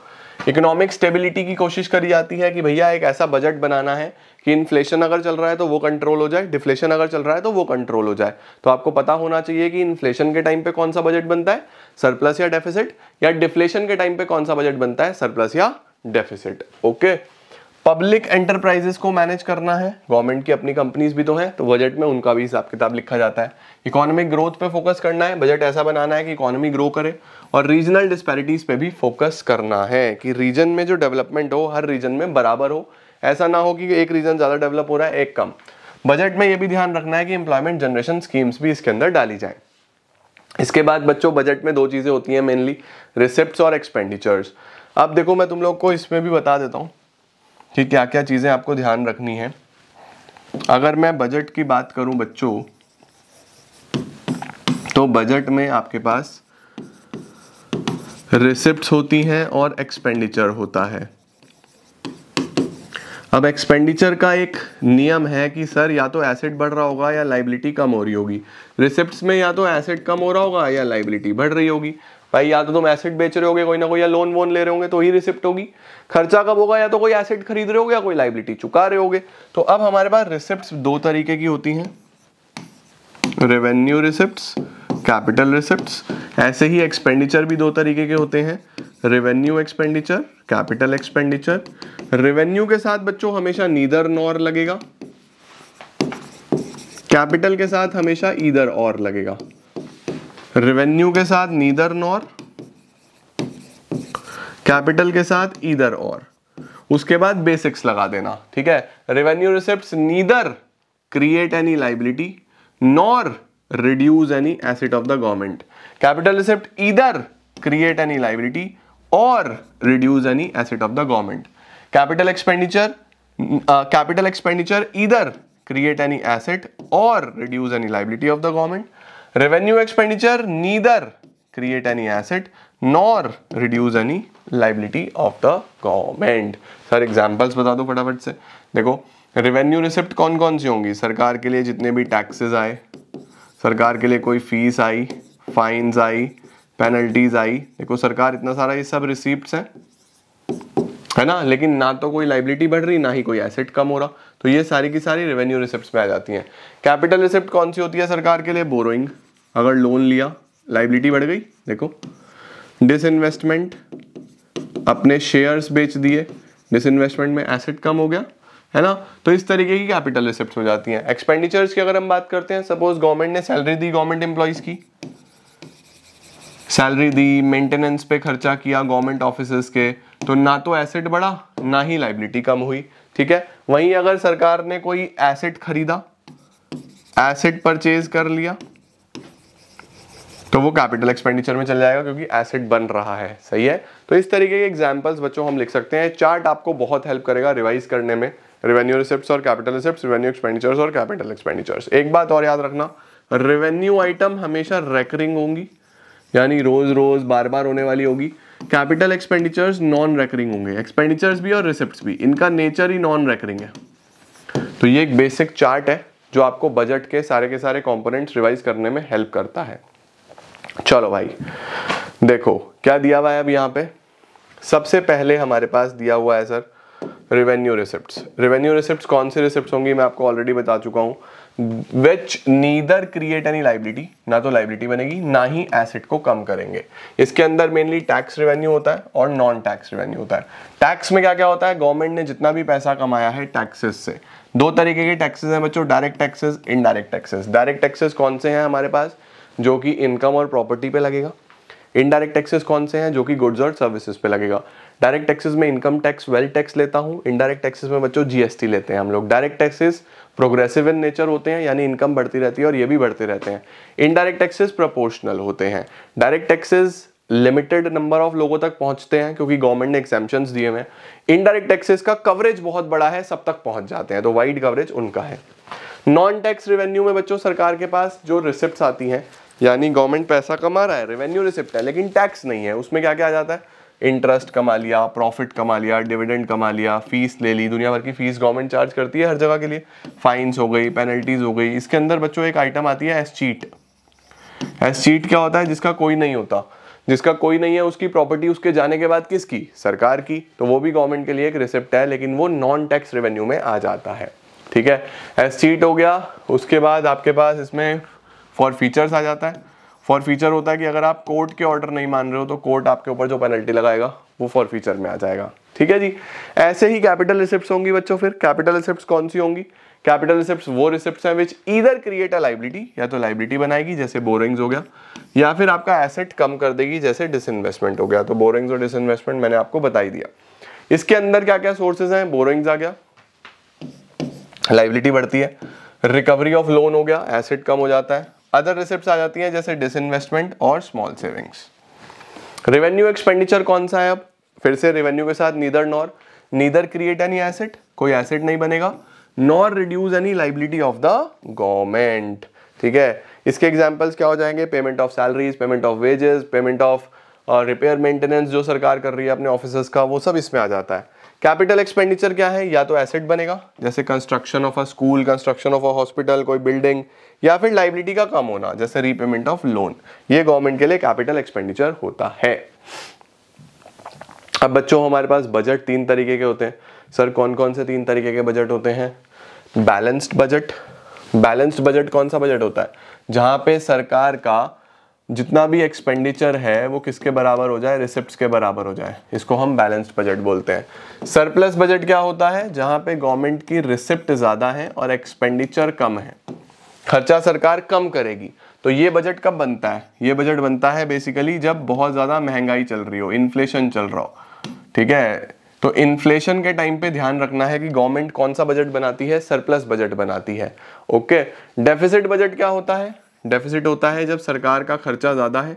इकोनॉमिक स्टेबिलिटी की कोशिश करी जाती है कि भैया एक ऐसा बजट बनाना है कि इन्फ्लेशन अगर चल रहा है तो वो कंट्रोल हो जाए डिफ्लेशन अगर चल रहा है तो वो कंट्रोल हो जाए तो आपको पता होना चाहिए कि इन्फ्लेशन के टाइम पे कौन सा बजट बनता है सरप्लस या डेफिसिट या डिफ्लेशन के टाइम पे कौन सा बजट बनता है सरप्लस या deficit okay okay? Public enterprises को मैनेज करना है गवर्नमेंट की अपनी कंपनीज भी तो हैं तो बजट में उनका भी हिसाब किताब लिखा जाता है इकोनॉमिक ग्रोथ पे फोकस करना है बजट ऐसा बनाना है कि इकोनॉमी ग्रो करे और रीजनल डिस्पैरिटीज पे भी फोकस करना है कि रीजन में जो डेवलपमेंट हो हर रीजन में बराबर हो ऐसा ना हो कि एक रीजन ज़्यादा डेवलप हो रहा है एक कम बजट में ये भी ध्यान रखना है कि एम्प्लॉयमेंट जनरेशन स्कीम्स भी इसके अंदर डाली जाए इसके बाद बच्चों बजट में दो चीज़ें होती हैं मेनली रिसिप्ट और एक्सपेंडिचर्स अब देखो मैं तुम लोग को इसमें भी बता देता हूँ कि क्या क्या चीज़ें आपको ध्यान रखनी है अगर मैं बजट की बात करूं बच्चों तो बजट में आपके पास रिसिप्ट होती हैं और एक्सपेंडिचर होता है अब एक्सपेंडिचर का एक नियम है कि सर या तो एसेट बढ़ रहा होगा या लाइबिलिटी कम हो रही होगी रिसिप्ट में या तो एसेट कम हो रहा होगा या लाइबिलिटी बढ़ रही होगी भाई या तो तुम एसेट बेच रहे होगे कोई ना कोई या लोन वोन ले रहे होंगे तो ही रिसिप्ट होगी खर्चा कब होगा या तो कोई एसेट खरीद रहे होगे या कोई लाइबिलिटी चुका रहे होगे तो अब हमारे पास रिसिप्ट दो तरीके की होती हैं रेवेन्यू रिसिप्ट कैपिटल रिसिप्ट ऐसे ही एक्सपेंडिचर भी दो तरीके के होते हैं revenue expenditure capital expenditure revenue के साथ बच्चों हमेशा नीदर नॉर लगेगा कैपिटल के साथ हमेशा इधर और लगेगा रेवेन्यू के साथ नीदर नॉर कैपिटल के साथ इधर और उसके बाद बेसिक्स लगा देना ठीक है revenue receipt neither create any liability nor reduce any asset of the government capital receipt इधर क्रिएट एनी लाइबिलिटी और reduce any asset of the government capital expenditure capital expenditure इधर क्रिएट एनी एसेट और reduce any liability of the government revenue expenditure neither create any asset nor reduce any liability of the government sir examples बता दो फटाफट से देखो revenue receipt कौन कौन सी होंगी सरकार के लिए जितने भी टैक्सेस आए सरकार के लिए कोई फीस आई फाइन्स आई पेनल्टीज आई देखो सरकार इतना सारा ये सब रिसिप्ट हैं है ना लेकिन ना तो कोई लाइबिलिटी बढ़ रही ना ही कोई एसेट कम हो रहा तो ये सारी की सारी रेवेन्यू रिसिप्ट में आ जाती हैं कैपिटल रिसिप्ट कौन सी होती है सरकार के लिए बोरोइंग अगर लोन लिया लाइबिलिटी बढ़ गई देखो डिसइन्वेस्टमेंट अपने शेयर्स बेच दिए डिसइन्वेस्टमेंट में एसेट कम हो गया है ना तो इस तरीके की कैपिटल रिसिप्ट हो जाती हैं एक्सपेंडिचर्स की अगर हम बात करते हैं सपोज गवर्नमेंट ने सैलरी दी गवर्नमेंट एम्प्लॉयज़ की सैलरी दी मेंटेनेंस पे खर्चा किया गवर्नमेंट ऑफिस के तो ना तो एसेट बढ़ा ना ही लाइबिलिटी कम हुई ठीक है वहीं अगर सरकार ने कोई एसेट खरीदा एसेट परचेज कर लिया तो वो कैपिटल एक्सपेंडिचर में चल जाएगा क्योंकि एसेट बन रहा है सही है तो इस तरीके के एग्जाम्पल्स बच्चों हम लिख सकते हैं चार्ट आपको बहुत हेल्प करेगा रिवाइज करने में रेवेन्यू रिसिप्ट और कैपिटल रिसिप्ट रेवेन्यू एक्सपेंडिचर्स और कैपिटल एक्सपेंडिचर्स एक बात और याद रखना रेवेन्यू आइटम हमेशा रेकरिंग होंगी यानी रोज रोज बार बार होने वाली होगी कैपिटल एक्सपेंडिचर्स नॉन रेकरिंग होंगे एक्सपेंडिचर्स भी और रिसिप्ट भी इनका नेचर ही नॉन रेकरिंग है तो ये एक बेसिक चार्ट है जो आपको बजट के सारे के सारे कॉम्पोनेंट्स रिवाइज करने में हेल्प करता है चलो भाई देखो क्या दिया हुआ है अब यहाँ पे सबसे पहले हमारे पास दिया हुआ है sir revenue receipt revenue receipt कौन से रिसिप्ट होंगी मैं आपको ऑलरेडी बता चुका हूँ which neither create any liability ना तो लाइबिलिटी बनेगी ना ही एसेट को कम करेंगे इसके अंदर मेनली टैक्स रेवेन्यू होता है और नॉन टैक्स रेवेन्यू होता है टैक्स में क्या क्या होता है गवर्नमेंट ने जितना भी पैसा कमाया है टैक्सेस से दो तरीके के टैक्सेस हैं बच्चों direct taxes indirect taxes direct taxes कौन से हैं हमारे पास जो कि इनकम और प्रॉपर्टी पे लगेगा इनडायरेक्ट टैक्सेस कौन से हैं जो कि गुड्स और सर्विसेज पे लगेगा डायरेक्ट टैक्सेस में इनकम टैक्स वेल्थ टैक्स लेता हूँ इनडायरेक्ट टैक्सेस में बच्चों जीएसटी लेते हैं हम लोग direct taxes progressive in nature होते हैं यानी इनकम बढ़ती रहती है और ये भी बढ़ते रहते हैं इनडायरेक्ट टैक्सेस प्रपोर्शनल होते हैं direct taxes limited number of लोगों तक पहुंचते हैं क्योंकि गवर्नमेंट ने एक्सेम्पन दिए हुए हैं इनडायरेक्ट टैक्सेस का कवरेज बहुत बड़ा है सब तक पहुंच जाते हैं तो वाइड कवरेज उनका है नॉन टैक्स रेवेन्यू में बच्चों सरकार के पास जो रिसिप्ट आती हैं यानी गवर्नमेंट पैसा कमा रहा है रेवेन्यू रिसिप्ट है लेकिन टैक्स नहीं है उसमें क्या क्या आ जाता है इंटरेस्ट कमा लिया प्रॉफिट कमा लिया डिविडेंड कमा लिया फीस ले ली दुनिया भर की फीस गवर्नमेंट चार्ज करती है हर जगह के लिए फाइन्स हो गई पेनल्टीज हो गई इसके अंदर बच्चों एक आइटम आती है एस चीट एस चीट क्या होता है जिसका कोई नहीं होता जिसका कोई नहीं है उसकी प्रॉपर्टी उसके जाने के बाद किसकी सरकार की तो वो भी गवर्नमेंट के लिए एक रिसिप्ट है लेकिन वो नॉन टैक्स रेवेन्यू में आ जाता है ठीक है एस चीट हो गया उसके बाद आपके पास इसमें फॉर फीचर्स आ जाता है फॉर फीचर होता है कि अगर आप कोर्ट के ऑर्डर नहीं मान रहे हो तो कोर्ट आपके ऊपर जो पेनल्टी लगाएगा वो फॉर फीचर में आ जाएगा ठीक है जी ऐसे ही कैपिटल रिसिप्ट होंगी बच्चों फिर कैपिटल रिसिप्ट कौन सी होंगी कैपिटल रिसिप्ट वो रिसिप्ट हैं विच इधर क्रिएट अ लाइबिलिटी या तो लाइबिलिटी बनाएगी जैसे बोरिंग्स हो गया या फिर आपका एसेट कम कर देगी जैसे डिसइन्वेस्टमेंट हो गया तो बोरिंग्स और डिसइन्वेस्टमेंट मैंने आपको बता ही दिया इसके अंदर क्या क्या सोर्सेज हैं बोरिंग्स आ गया लाइबिलिटी बढ़ती है रिकवरी ऑफ लोन हो गया एसेट कम हो जाता है अदर रिसिप्ट आ जाती हैं जैसे डिसइन्वेस्टमेंट और स्मॉल सेविंग्स रेवेन्यू एक्सपेंडिचर कौन सा है अब फिर से रेवेन्यू के साथ neither nor neither create any asset कोई एसेट नहीं बनेगा nor reduce any liability of the government ठीक है इसके एग्जाम्पल्स क्या हो जाएंगे payment of salaries payment of wages payment of repair maintenance जो सरकार कर रही है अपने ऑफिसर्स का वो सब इसमें आ जाता है कैपिटल एक्सपेंडिचर क्या है या तो एसेट बनेगा जैसे construction of a school construction of a hospital कोई बिल्डिंग या फिर लाइबिलिटी का कम होना जैसे रीपेमेंट ऑफ लोन ये गवर्नमेंट के लिए कैपिटल एक्सपेंडिचर होता है अब बच्चों हमारे पास बजट तीन तरीके के होते हैं सर कौन कौन से तीन तरीके के बजट होते हैं बैलेंस्ड बजट बैलेंस्ड बजट कौन सा बजट होता है जहां पे सरकार का जितना भी एक्सपेंडिचर है वो किसके बराबर हो जाए रिसिप्ट के बराबर हो जाए इसको हम बैलेंस्ड बजट बोलते हैं सरप्लस बजट क्या होता है जहाँ पे गवर्नमेंट की रिसिप्ट ज़्यादा है और एक्सपेंडिचर कम है खर्चा सरकार कम करेगी तो ये बजट कब बनता है ये बजट बनता है बेसिकली जब बहुत ज़्यादा महंगाई चल रही हो इन्फ्लेशन चल रहा हो ठीक है तो इन्फ्लेशन के टाइम पे ध्यान रखना है कि गवर्नमेंट कौन सा बजट बनाती है सरप्लस बजट बनाती है ओके डेफिसिट बजट क्या होता है डेफिसिट होता है जब सरकार का खर्चा ज़्यादा है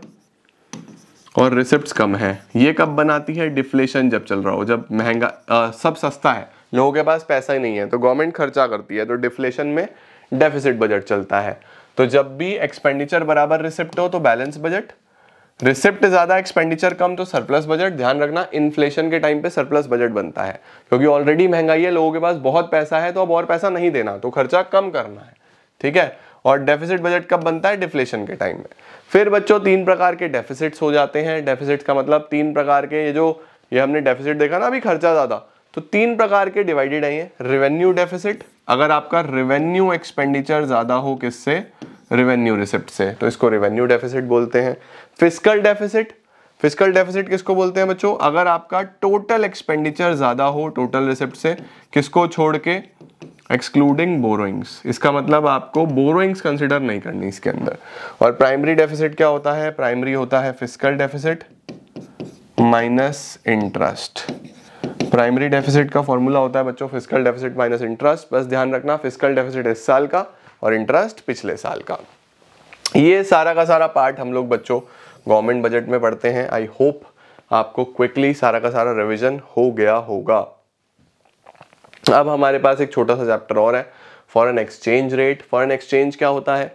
और रिसिप्ट कम है ये कब बनाती है डिफ्लेशन जब चल रहा हो जब महंगा आ, सब सस्ता है लोगों के पास पैसा ही नहीं है तो गवर्नमेंट खर्चा करती है तो डिफ्लेशन में डेफिसिट बजट चलता है तो जब भी एक्सपेंडिचर बराबर रिसिप्ट हो तो बैलेंस बजट रिसिप्ट ज़्यादा एक्सपेंडिचर कम तो सरप्लस बजट ध्यान रखना इन्फ्लेशन के टाइम पे सरप्लस बजट बनता है क्योंकि ऑलरेडी महंगाई है लोगों के पास बहुत पैसा है तो अब और पैसा नहीं देना तो खर्चा कम करना है ठीक है और डेफिसिट बजट कब बनता है डिफ्लेशन के टाइम में फिर बच्चों तीन प्रकार के डेफिसिट्स हो जाते हैं डेफिसिट का मतलब तीन प्रकार के ये जो ये हमने डेफिसिट देखा ना अभी खर्चा ज़्यादा तो तीन प्रकार के डिवाइडेड आई हैं रेवेन्यू डेफिसिट अगर आपका रेवेन्यू एक्सपेंडिचर ज़्यादा हो किससे रेवेन्यू रिसिप्ट से तो इसको रेवेन्यू डेफिसिट बोलते हैं फिजिकल डेफिसिट फिजिकल डेफिसिट किसको बोलते हैं बच्चों अगर आपका टोटल एक्सपेंडिचर ज़्यादा हो टोटल रिसिप्ट से किसको छोड़ के एक्सक्लूडिंग बोरोइंग्स इसका मतलब आपको बोरोइंग्स कंसिडर नहीं करनी इसके अंदर और प्राइमरी डेफिसिट क्या होता है प्राइमरी होता है fiscal deficit minus interest primary deficit का फॉर्मूला होता है बच्चों फिजिकल डेफिसिट माइनस इंटरेस्ट बस ध्यान रखना फिजिकल डेफिसिट इस साल का और इंटरेस्ट पिछले साल का ये सारा का सारा पार्ट हम लोग बच्चों गवर्नमेंट बजट में पढ़ते हैं आई होप आपको क्विकली सारा का सारा रिविजन हो गया होगा अब हमारे पास एक छोटा सा चैप्टर और है foreign exchange rate foreign exchange क्या होता है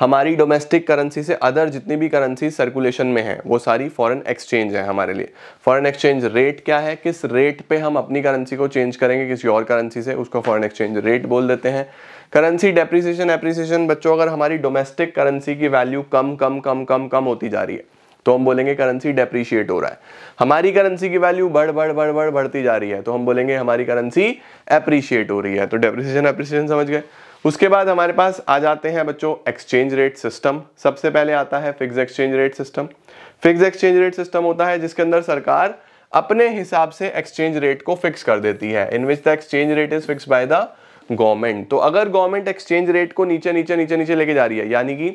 हमारी डोमेस्टिक करेंसी से अदर जितनी भी करेंसी सर्कुलेशन में है वो सारी फॉरेन एक्सचेंज है हमारे लिए फॉरेन एक्सचेंज रेट क्या है किस रेट पे हम अपनी करेंसी को चेंज करेंगे किसी और करेंसी से उसको फॉरेन एक्सचेंज रेट बोल देते हैं करेंसी डेप्रिसिएशन एप्रिसिएशन बच्चों अगर हमारी डोमेस्टिक करेंसी की वैल्यू कम कम कम कम कम होती जा रही है तो हम बोलेंगे करेंसी डेप्रिशिएट हो रहा है हमारी करेंसी की वैल्यू बढ़ बढ़ बढ़ बढ़ बढ़ती जा रही है तो हम बोलेंगे हमारी करेंसी एप्रिशिएट हो रही है तो डेप्रिसिएशन एप्रिसिएशन समझ गए उसके बाद हमारे पास आ जाते हैं बच्चों एक्सचेंज रेट सिस्टम सबसे पहले आता है fixed exchange rate system fixed exchange rate system होता है जिसके अंदर सरकार अपने हिसाब से एक्सचेंज रेट को फिक्स कर देती है in which the exchange rate is fixed by the government तो अगर गवर्नमेंट एक्सचेंज रेट को नीचे नीचे नीचे नीचे लेके जा रही है यानी कि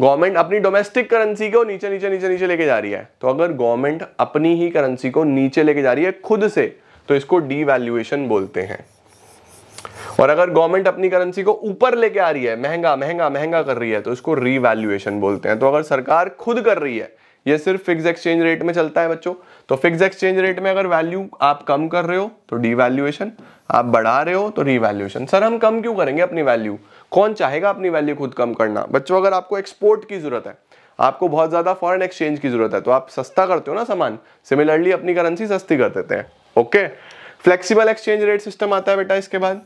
गवर्नमेंट अपनी डोमेस्टिक करेंसी को नीचे नीचे नीचे नीचे लेके जा रही है तो अगर गवर्नमेंट अपनी ही करेंसी को नीचे लेके जा रही है खुद से तो इसको डी बोलते हैं और अगर गवर्नमेंट अपनी करेंसी को ऊपर लेके आ रही है महंगा महंगा महंगा कर रही है तो इसको रीवैल्यूएशन बोलते हैं तो अगर सरकार खुद कर रही है ये सिर्फ फिक्स एक्सचेंज रेट में चलता है बच्चों तो फिक्स एक्सचेंज रेट में अगर वैल्यू आप कम कर रहे हो तो डीवैल्यूएशन आप बढ़ा रहे हो तो रीवैल्यूएशन सर हम कम क्यों करेंगे अपनी वैल्यू कौन चाहेगा अपनी वैल्यू खुद कम करना बच्चों अगर आपको एक्सपोर्ट की जरूरत है आपको बहुत ज़्यादा फॉरेन एक्सचेंज की जरूरत है तो आप सस्ता करते हो ना सामान सिमिलरली अपनी करेंसी सस्ती कर देते हैं okay flexible exchange rate system आता है बेटा इसके बाद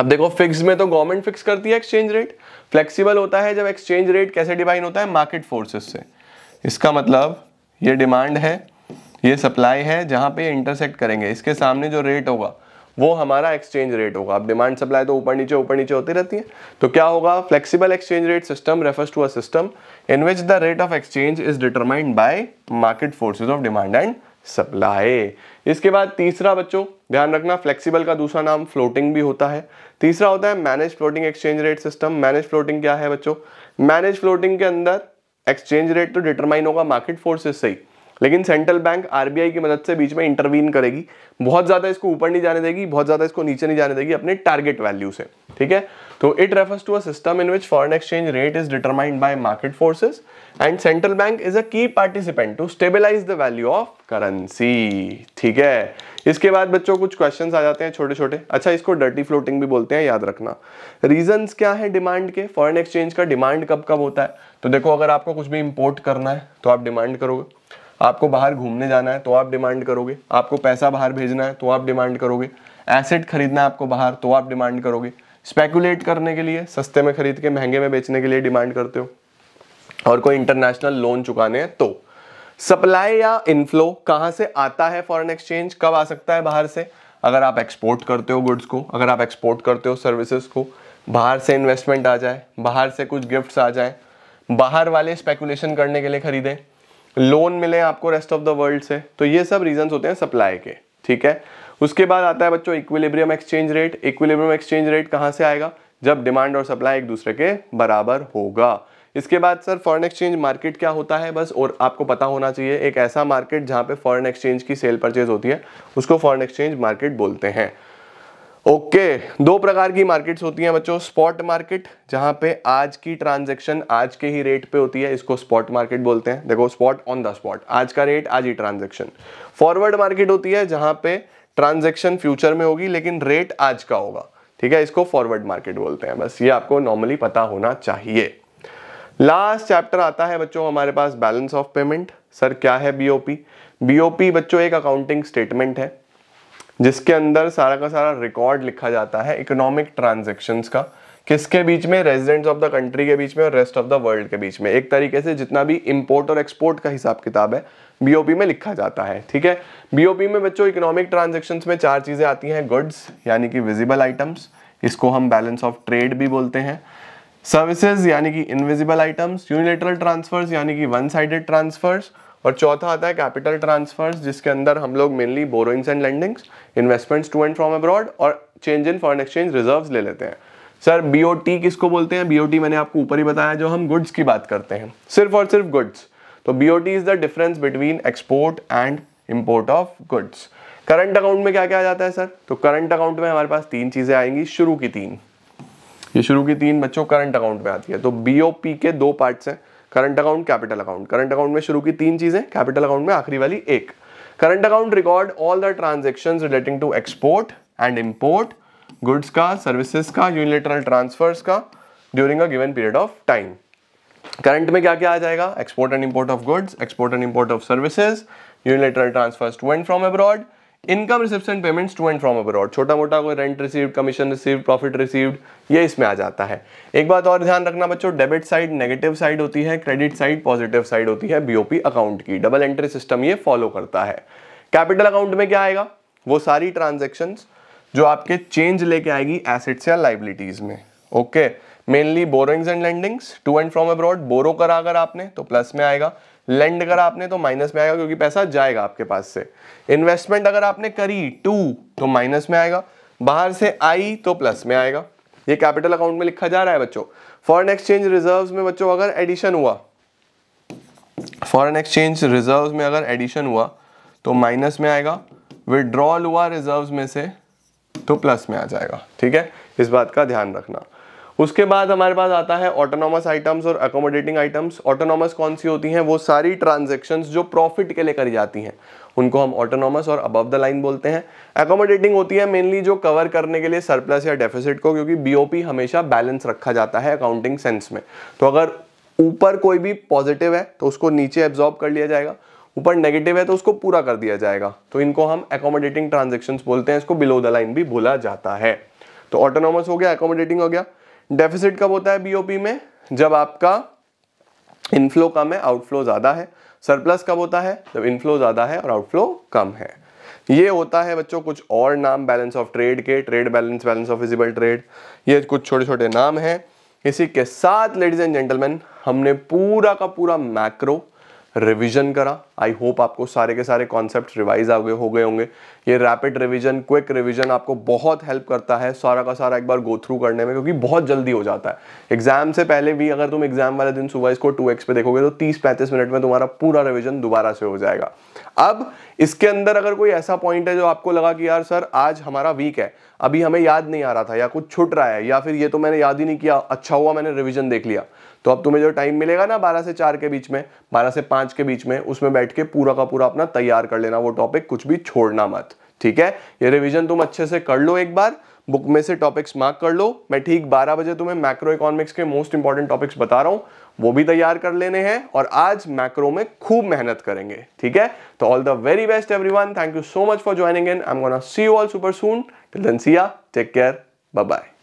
अब देखो फिक्स में तो गवर्नमेंट फिक्स करती है एक्सचेंज रेट फ्लेक्सिबल होता है जब एक्सचेंज रेट कैसे डिवाइन होता है मार्केट फोर्सेस से इसका मतलब ये डिमांड है ये सप्लाई है जहां पे इंटरसेक्ट करेंगे इसके सामने जो रेट होगा वो हमारा एक्सचेंज रेट होगा अब डिमांड सप्लाई तो ऊपर नीचे ऊपर नीचे होती रहती है तो क्या होगा flexible exchange rate system refers to a system in which the rate of exchange is determined by market forces of demand and supply इसके बाद तीसरा बच्चों ध्यान रखना फ्लेक्सिबल का दूसरा नाम फ्लोटिंग भी होता है तीसरा होता है managed floating exchange rate system managed floating क्या है बच्चों मैनेज फ्लोटिंग के अंदर एक्सचेंज रेट तो डिटरमाइन होगा मार्केट फोर्सेस से ही लेकिन सेंट्रल बैंक आरबीआई की मदद से बीच में इंटरवीन करेगी बहुत ज़्यादा इसको ऊपर नहीं जाने देगी बहुत ज़्यादा इसको नीचे नहीं जाने देगी अपने टारगेट वैल्यू से ठीक है तो it refers to a system in which foreign exchange rate is is determined by market forces and central bank is a key participant to stabilize the value of ठीक है इसके बाद बच्चों कुछ क्वेश्चन आ जाते हैं छोटे छोटे अच्छा इसको डर्टी फ्लोटिंग भी बोलते हैं याद रखना रीजन क्या है डिमांड के फॉरन एक्सचेंज का डिमांड कब कब होता है तो देखो अगर आपको कुछ भी इम्पोर्ट करना है तो आप डिमांड करोगे आपको बाहर घूमने जाना है तो आप डिमांड करोगे आपको पैसा बाहर भेजना है तो आप डिमांड करोगे एसेट खरीदना है आपको बाहर तो आप डिमांड करोगे स्पेकुलेट करने के लिए सस्ते में खरीद के महंगे में बेचने के लिए डिमांड करते हो और कोई इंटरनेशनल लोन चुकाने हैं तो सप्लाई या इनफ्लो कहां से आता है फॉरेन एक्सचेंज कब आ सकता है बाहर से अगर आप एक्सपोर्ट करते हो गुड्स को अगर आप एक्सपोर्ट करते हो सर्विसेज को बाहर से इन्वेस्टमेंट आ जाए बाहर से कुछ गिफ्ट्स आ जाए बाहर वाले स्पेकुलेशन करने के लिए खरीदें लोन मिले आपको रेस्ट ऑफ द वर्ल्ड से तो ये सब रीजंस होते हैं सप्लाई के ठीक है उसके बाद आता है बच्चों equilibrium exchange rate equilibrium exchange rate कहाँ से आएगा जब डिमांड और सप्लाई एक दूसरे के बराबर होगा इसके बाद सर फॉरेन एक्सचेंज मार्केट क्या होता है बस और आपको पता होना चाहिए एक ऐसा मार्केट जहाँ पे फॉरेन एक्सचेंज की सेल परचेज होती है उसको फॉरेन एक्सचेंज मार्केट बोलते हैं ओके okay, दो प्रकार की मार्केट्स होती हैं बच्चों स्पॉट मार्केट जहां पे आज की ट्रांजेक्शन आज के ही रेट पे होती है इसको स्पॉट मार्केट बोलते हैं देखो स्पॉट ऑन द स्पॉट आज का रेट आज ही ट्रांजेक्शन फॉरवर्ड मार्केट होती है जहां पे ट्रांजेक्शन फ्यूचर में होगी लेकिन रेट आज का होगा ठीक है इसको फॉरवर्ड मार्केट बोलते हैं बस ये आपको नॉर्मली पता होना चाहिए लास्ट चैप्टर आता है बच्चों हमारे पास बैलेंस ऑफ पेमेंट सर क्या है बीओपी बीओपी बच्चों एक अकाउंटिंग स्टेटमेंट है जिसके अंदर सारा का सारा रिकॉर्ड लिखा जाता है इकोनॉमिक ट्रांजेक्शन का किसके बीच में रेजिडेंट्स ऑफ द कंट्री के बीच में और रेस्ट ऑफ द वर्ल्ड के बीच में एक तरीके से जितना भी इम्पोर्ट और एक्सपोर्ट का हिसाब किताब है बीओबी में लिखा जाता है ठीक है बीओबी में बच्चों इकोनॉमिक ट्रांजेक्शन में चार चीज़ें आती हैं गुड्स यानी कि विजिबल आइटम्स इसको हम बैलेंस ऑफ ट्रेड भी बोलते हैं सर्विसेज यानी कि इनविजिबल आइटम्स यूनिलेटरल ट्रांसफर्स यानी कि वन साइडेड ट्रांसफर्स और चौथा आता है कैपिटल ट्रांसफर्स जिसके अंदर हम लोग mainly borrowings and lendings investments to and from abroad और change in foreign exchange reserves ले लेते हैं सर बीओटी किसको बोलते हैं बीओटी मैंने आपको ऊपर ही बताया जो हम गुड्स की बात करते हैं सिर्फ और सिर्फ गुड्स तो T is the difference between export and import of goods current account में क्या क्या आ जाता है सर तो करंट अकाउंट में हमारे पास तीन चीज़ें आएंगी शुरू की तीन ये शुरू की तीन बच्चों करंट अकाउंट में आती है तो बीओपी के दो पार्ट्स हैं current account capital account current account में शुरू की तीन चीज़ें कैपिटल अकाउंट में आखिरी वाली एक current account record all the transaction relating to export and import goods का सर्विसेज का यूनिलेटरल ट्रांसफर्स का during a given period of time current में क्या क्या आ जाएगा export and import of goods export and import of services unilateral transfer to and from abroad income receipts payments to and from abroad छोटा मोटा कोई rent receive commission receive profit receive ये इसमें आ जाता है एक बात और ध्यान रखना बच्चों डेबिट साइड नेगेटिव साइड होती है क्रेडिट साइड पॉजिटिव साइड होती है बीओपी अकाउंट की डबल एंट्री सिस्टम ये फॉलो करता है कैपिटल अकाउंट में क्या आएगा वो सारी ट्रांजेक्शन जो आपके चेंज लेके आएगी एसेट्स या लाइबिलिटीज में okay okay. Mainly borrowings and lendings to and from abroad borrow करा अगर आपने तो प्लस में आएगा लैंड करा आपने तो माइनस में आएगा क्योंकि पैसा जाएगा आपके पास से इन्वेस्टमेंट अगर आपने करी टू तो माइनस में आएगा बाहर से आई तो प्लस में आएगा ये कैपिटल अकाउंट में लिखा जा रहा है बच्चों फॉरन एक्सचेंज रिजर्व में बच्चों अगर एडिशन हुआ फॉरन एक्सचेंज रिजर्व में अगर एडिशन हुआ तो माइनस में आएगा विड्रॉल हुआ रिजर्व में से तो प्लस में आ जाएगा ठीक है इस बात का ध्यान रखना उसके बाद हमारे पास आता है ऑटोनॉमस आइटम्स और अकोमोडेटिंग आइटम्स ऑटोनॉमस कौन सी होती हैं वो सारी ट्रांजेक्शन्स जो प्रॉफिट के लिए करी जाती हैं उनको हम ऑटोनॉमस और अबव द लाइन बोलते हैं अकोमोडेटिंग होती है मेनली जो कवर करने के लिए सरप्लस या डेफिसिट को क्योंकि बीओपी हमेशा बैलेंस रखा जाता है अकाउंटिंग सेंस में तो अगर ऊपर कोई भी पॉजिटिव है तो उसको नीचे एब्जॉर्ब कर लिया जाएगा ऊपर नेगेटिव है तो उसको पूरा कर दिया जाएगा तो इनको हम एकोमोडेटिंग ट्रांजेक्शन बोलते हैं इसको बिलो द लाइन भी बोला जाता है तो ऑटोनॉमस हो गया अकोमोडेटिंग हो गया डेफिसिट कब होता है बीओपी में जब आपका इनफ्लो कम है आउटफ्लो ज़्यादा है सरप्लस कब होता है जब इनफ्लो ज़्यादा है और आउटफ्लो कम है ये होता है बच्चों कुछ और नाम बैलेंस ऑफ ट्रेड के trade balance balance of visible trade ये कुछ छोटे छोटे नाम हैं इसी के साथ लेडीज एंड जेंटलमैन हमने पूरा का पूरा मैक्रो रिवीजन करा आई होप आपको सारे के सारे कॉन्सेप्ट रिवाइज आ गए हो गए होंगे ये रैपिड रिवीजन क्विक रिवीजन आपको बहुत हेल्प करता है सारा का सारा एक बार गो थ्रू करने में क्योंकि बहुत जल्दी हो जाता है एग्जाम से पहले भी अगर तुम एग्जाम वाले दिन सुबह इसको टू एक्स पे देखोगे तो तीस पैंतीस मिनट में तुम्हारा पूरा रिविजन दोबारा से हो जाएगा अब इसके अंदर अगर कोई ऐसा पॉइंट है जो आपको लगा कि यार सर आज हमारा वीक है अभी हमें याद नहीं आ रहा था या कुछ छुट रहा है या फिर ये तो मैंने याद ही नहीं किया अच्छा हुआ मैंने रिविजन देख लिया तो अब तुम्हें जो टाइम मिलेगा ना बारह से चार के बीच में बारह से पांच के बीच में उसमें बैठ के पूरा का पूरा अपना तैयार कर लेना वो टॉपिक कुछ भी छोड़ना मत ठीक है ये रिविजन तुम अच्छे से कर लो एक बार बुक में से टॉपिक्स मार्क कर लो मैं ठीक 12 बजे तुम्हें मैक्रो इकोनॉमिक्स के मोस्ट इंपॉर्टेंट टॉपिक्स बता रहा हूँ वो भी तैयार कर लेने हैं और आज मैक्रो में खूब मेहनत करेंगे ठीक है तो all the very best everyone thank you so much for joining in I am gonna see you all super soon till see ya take care bye bye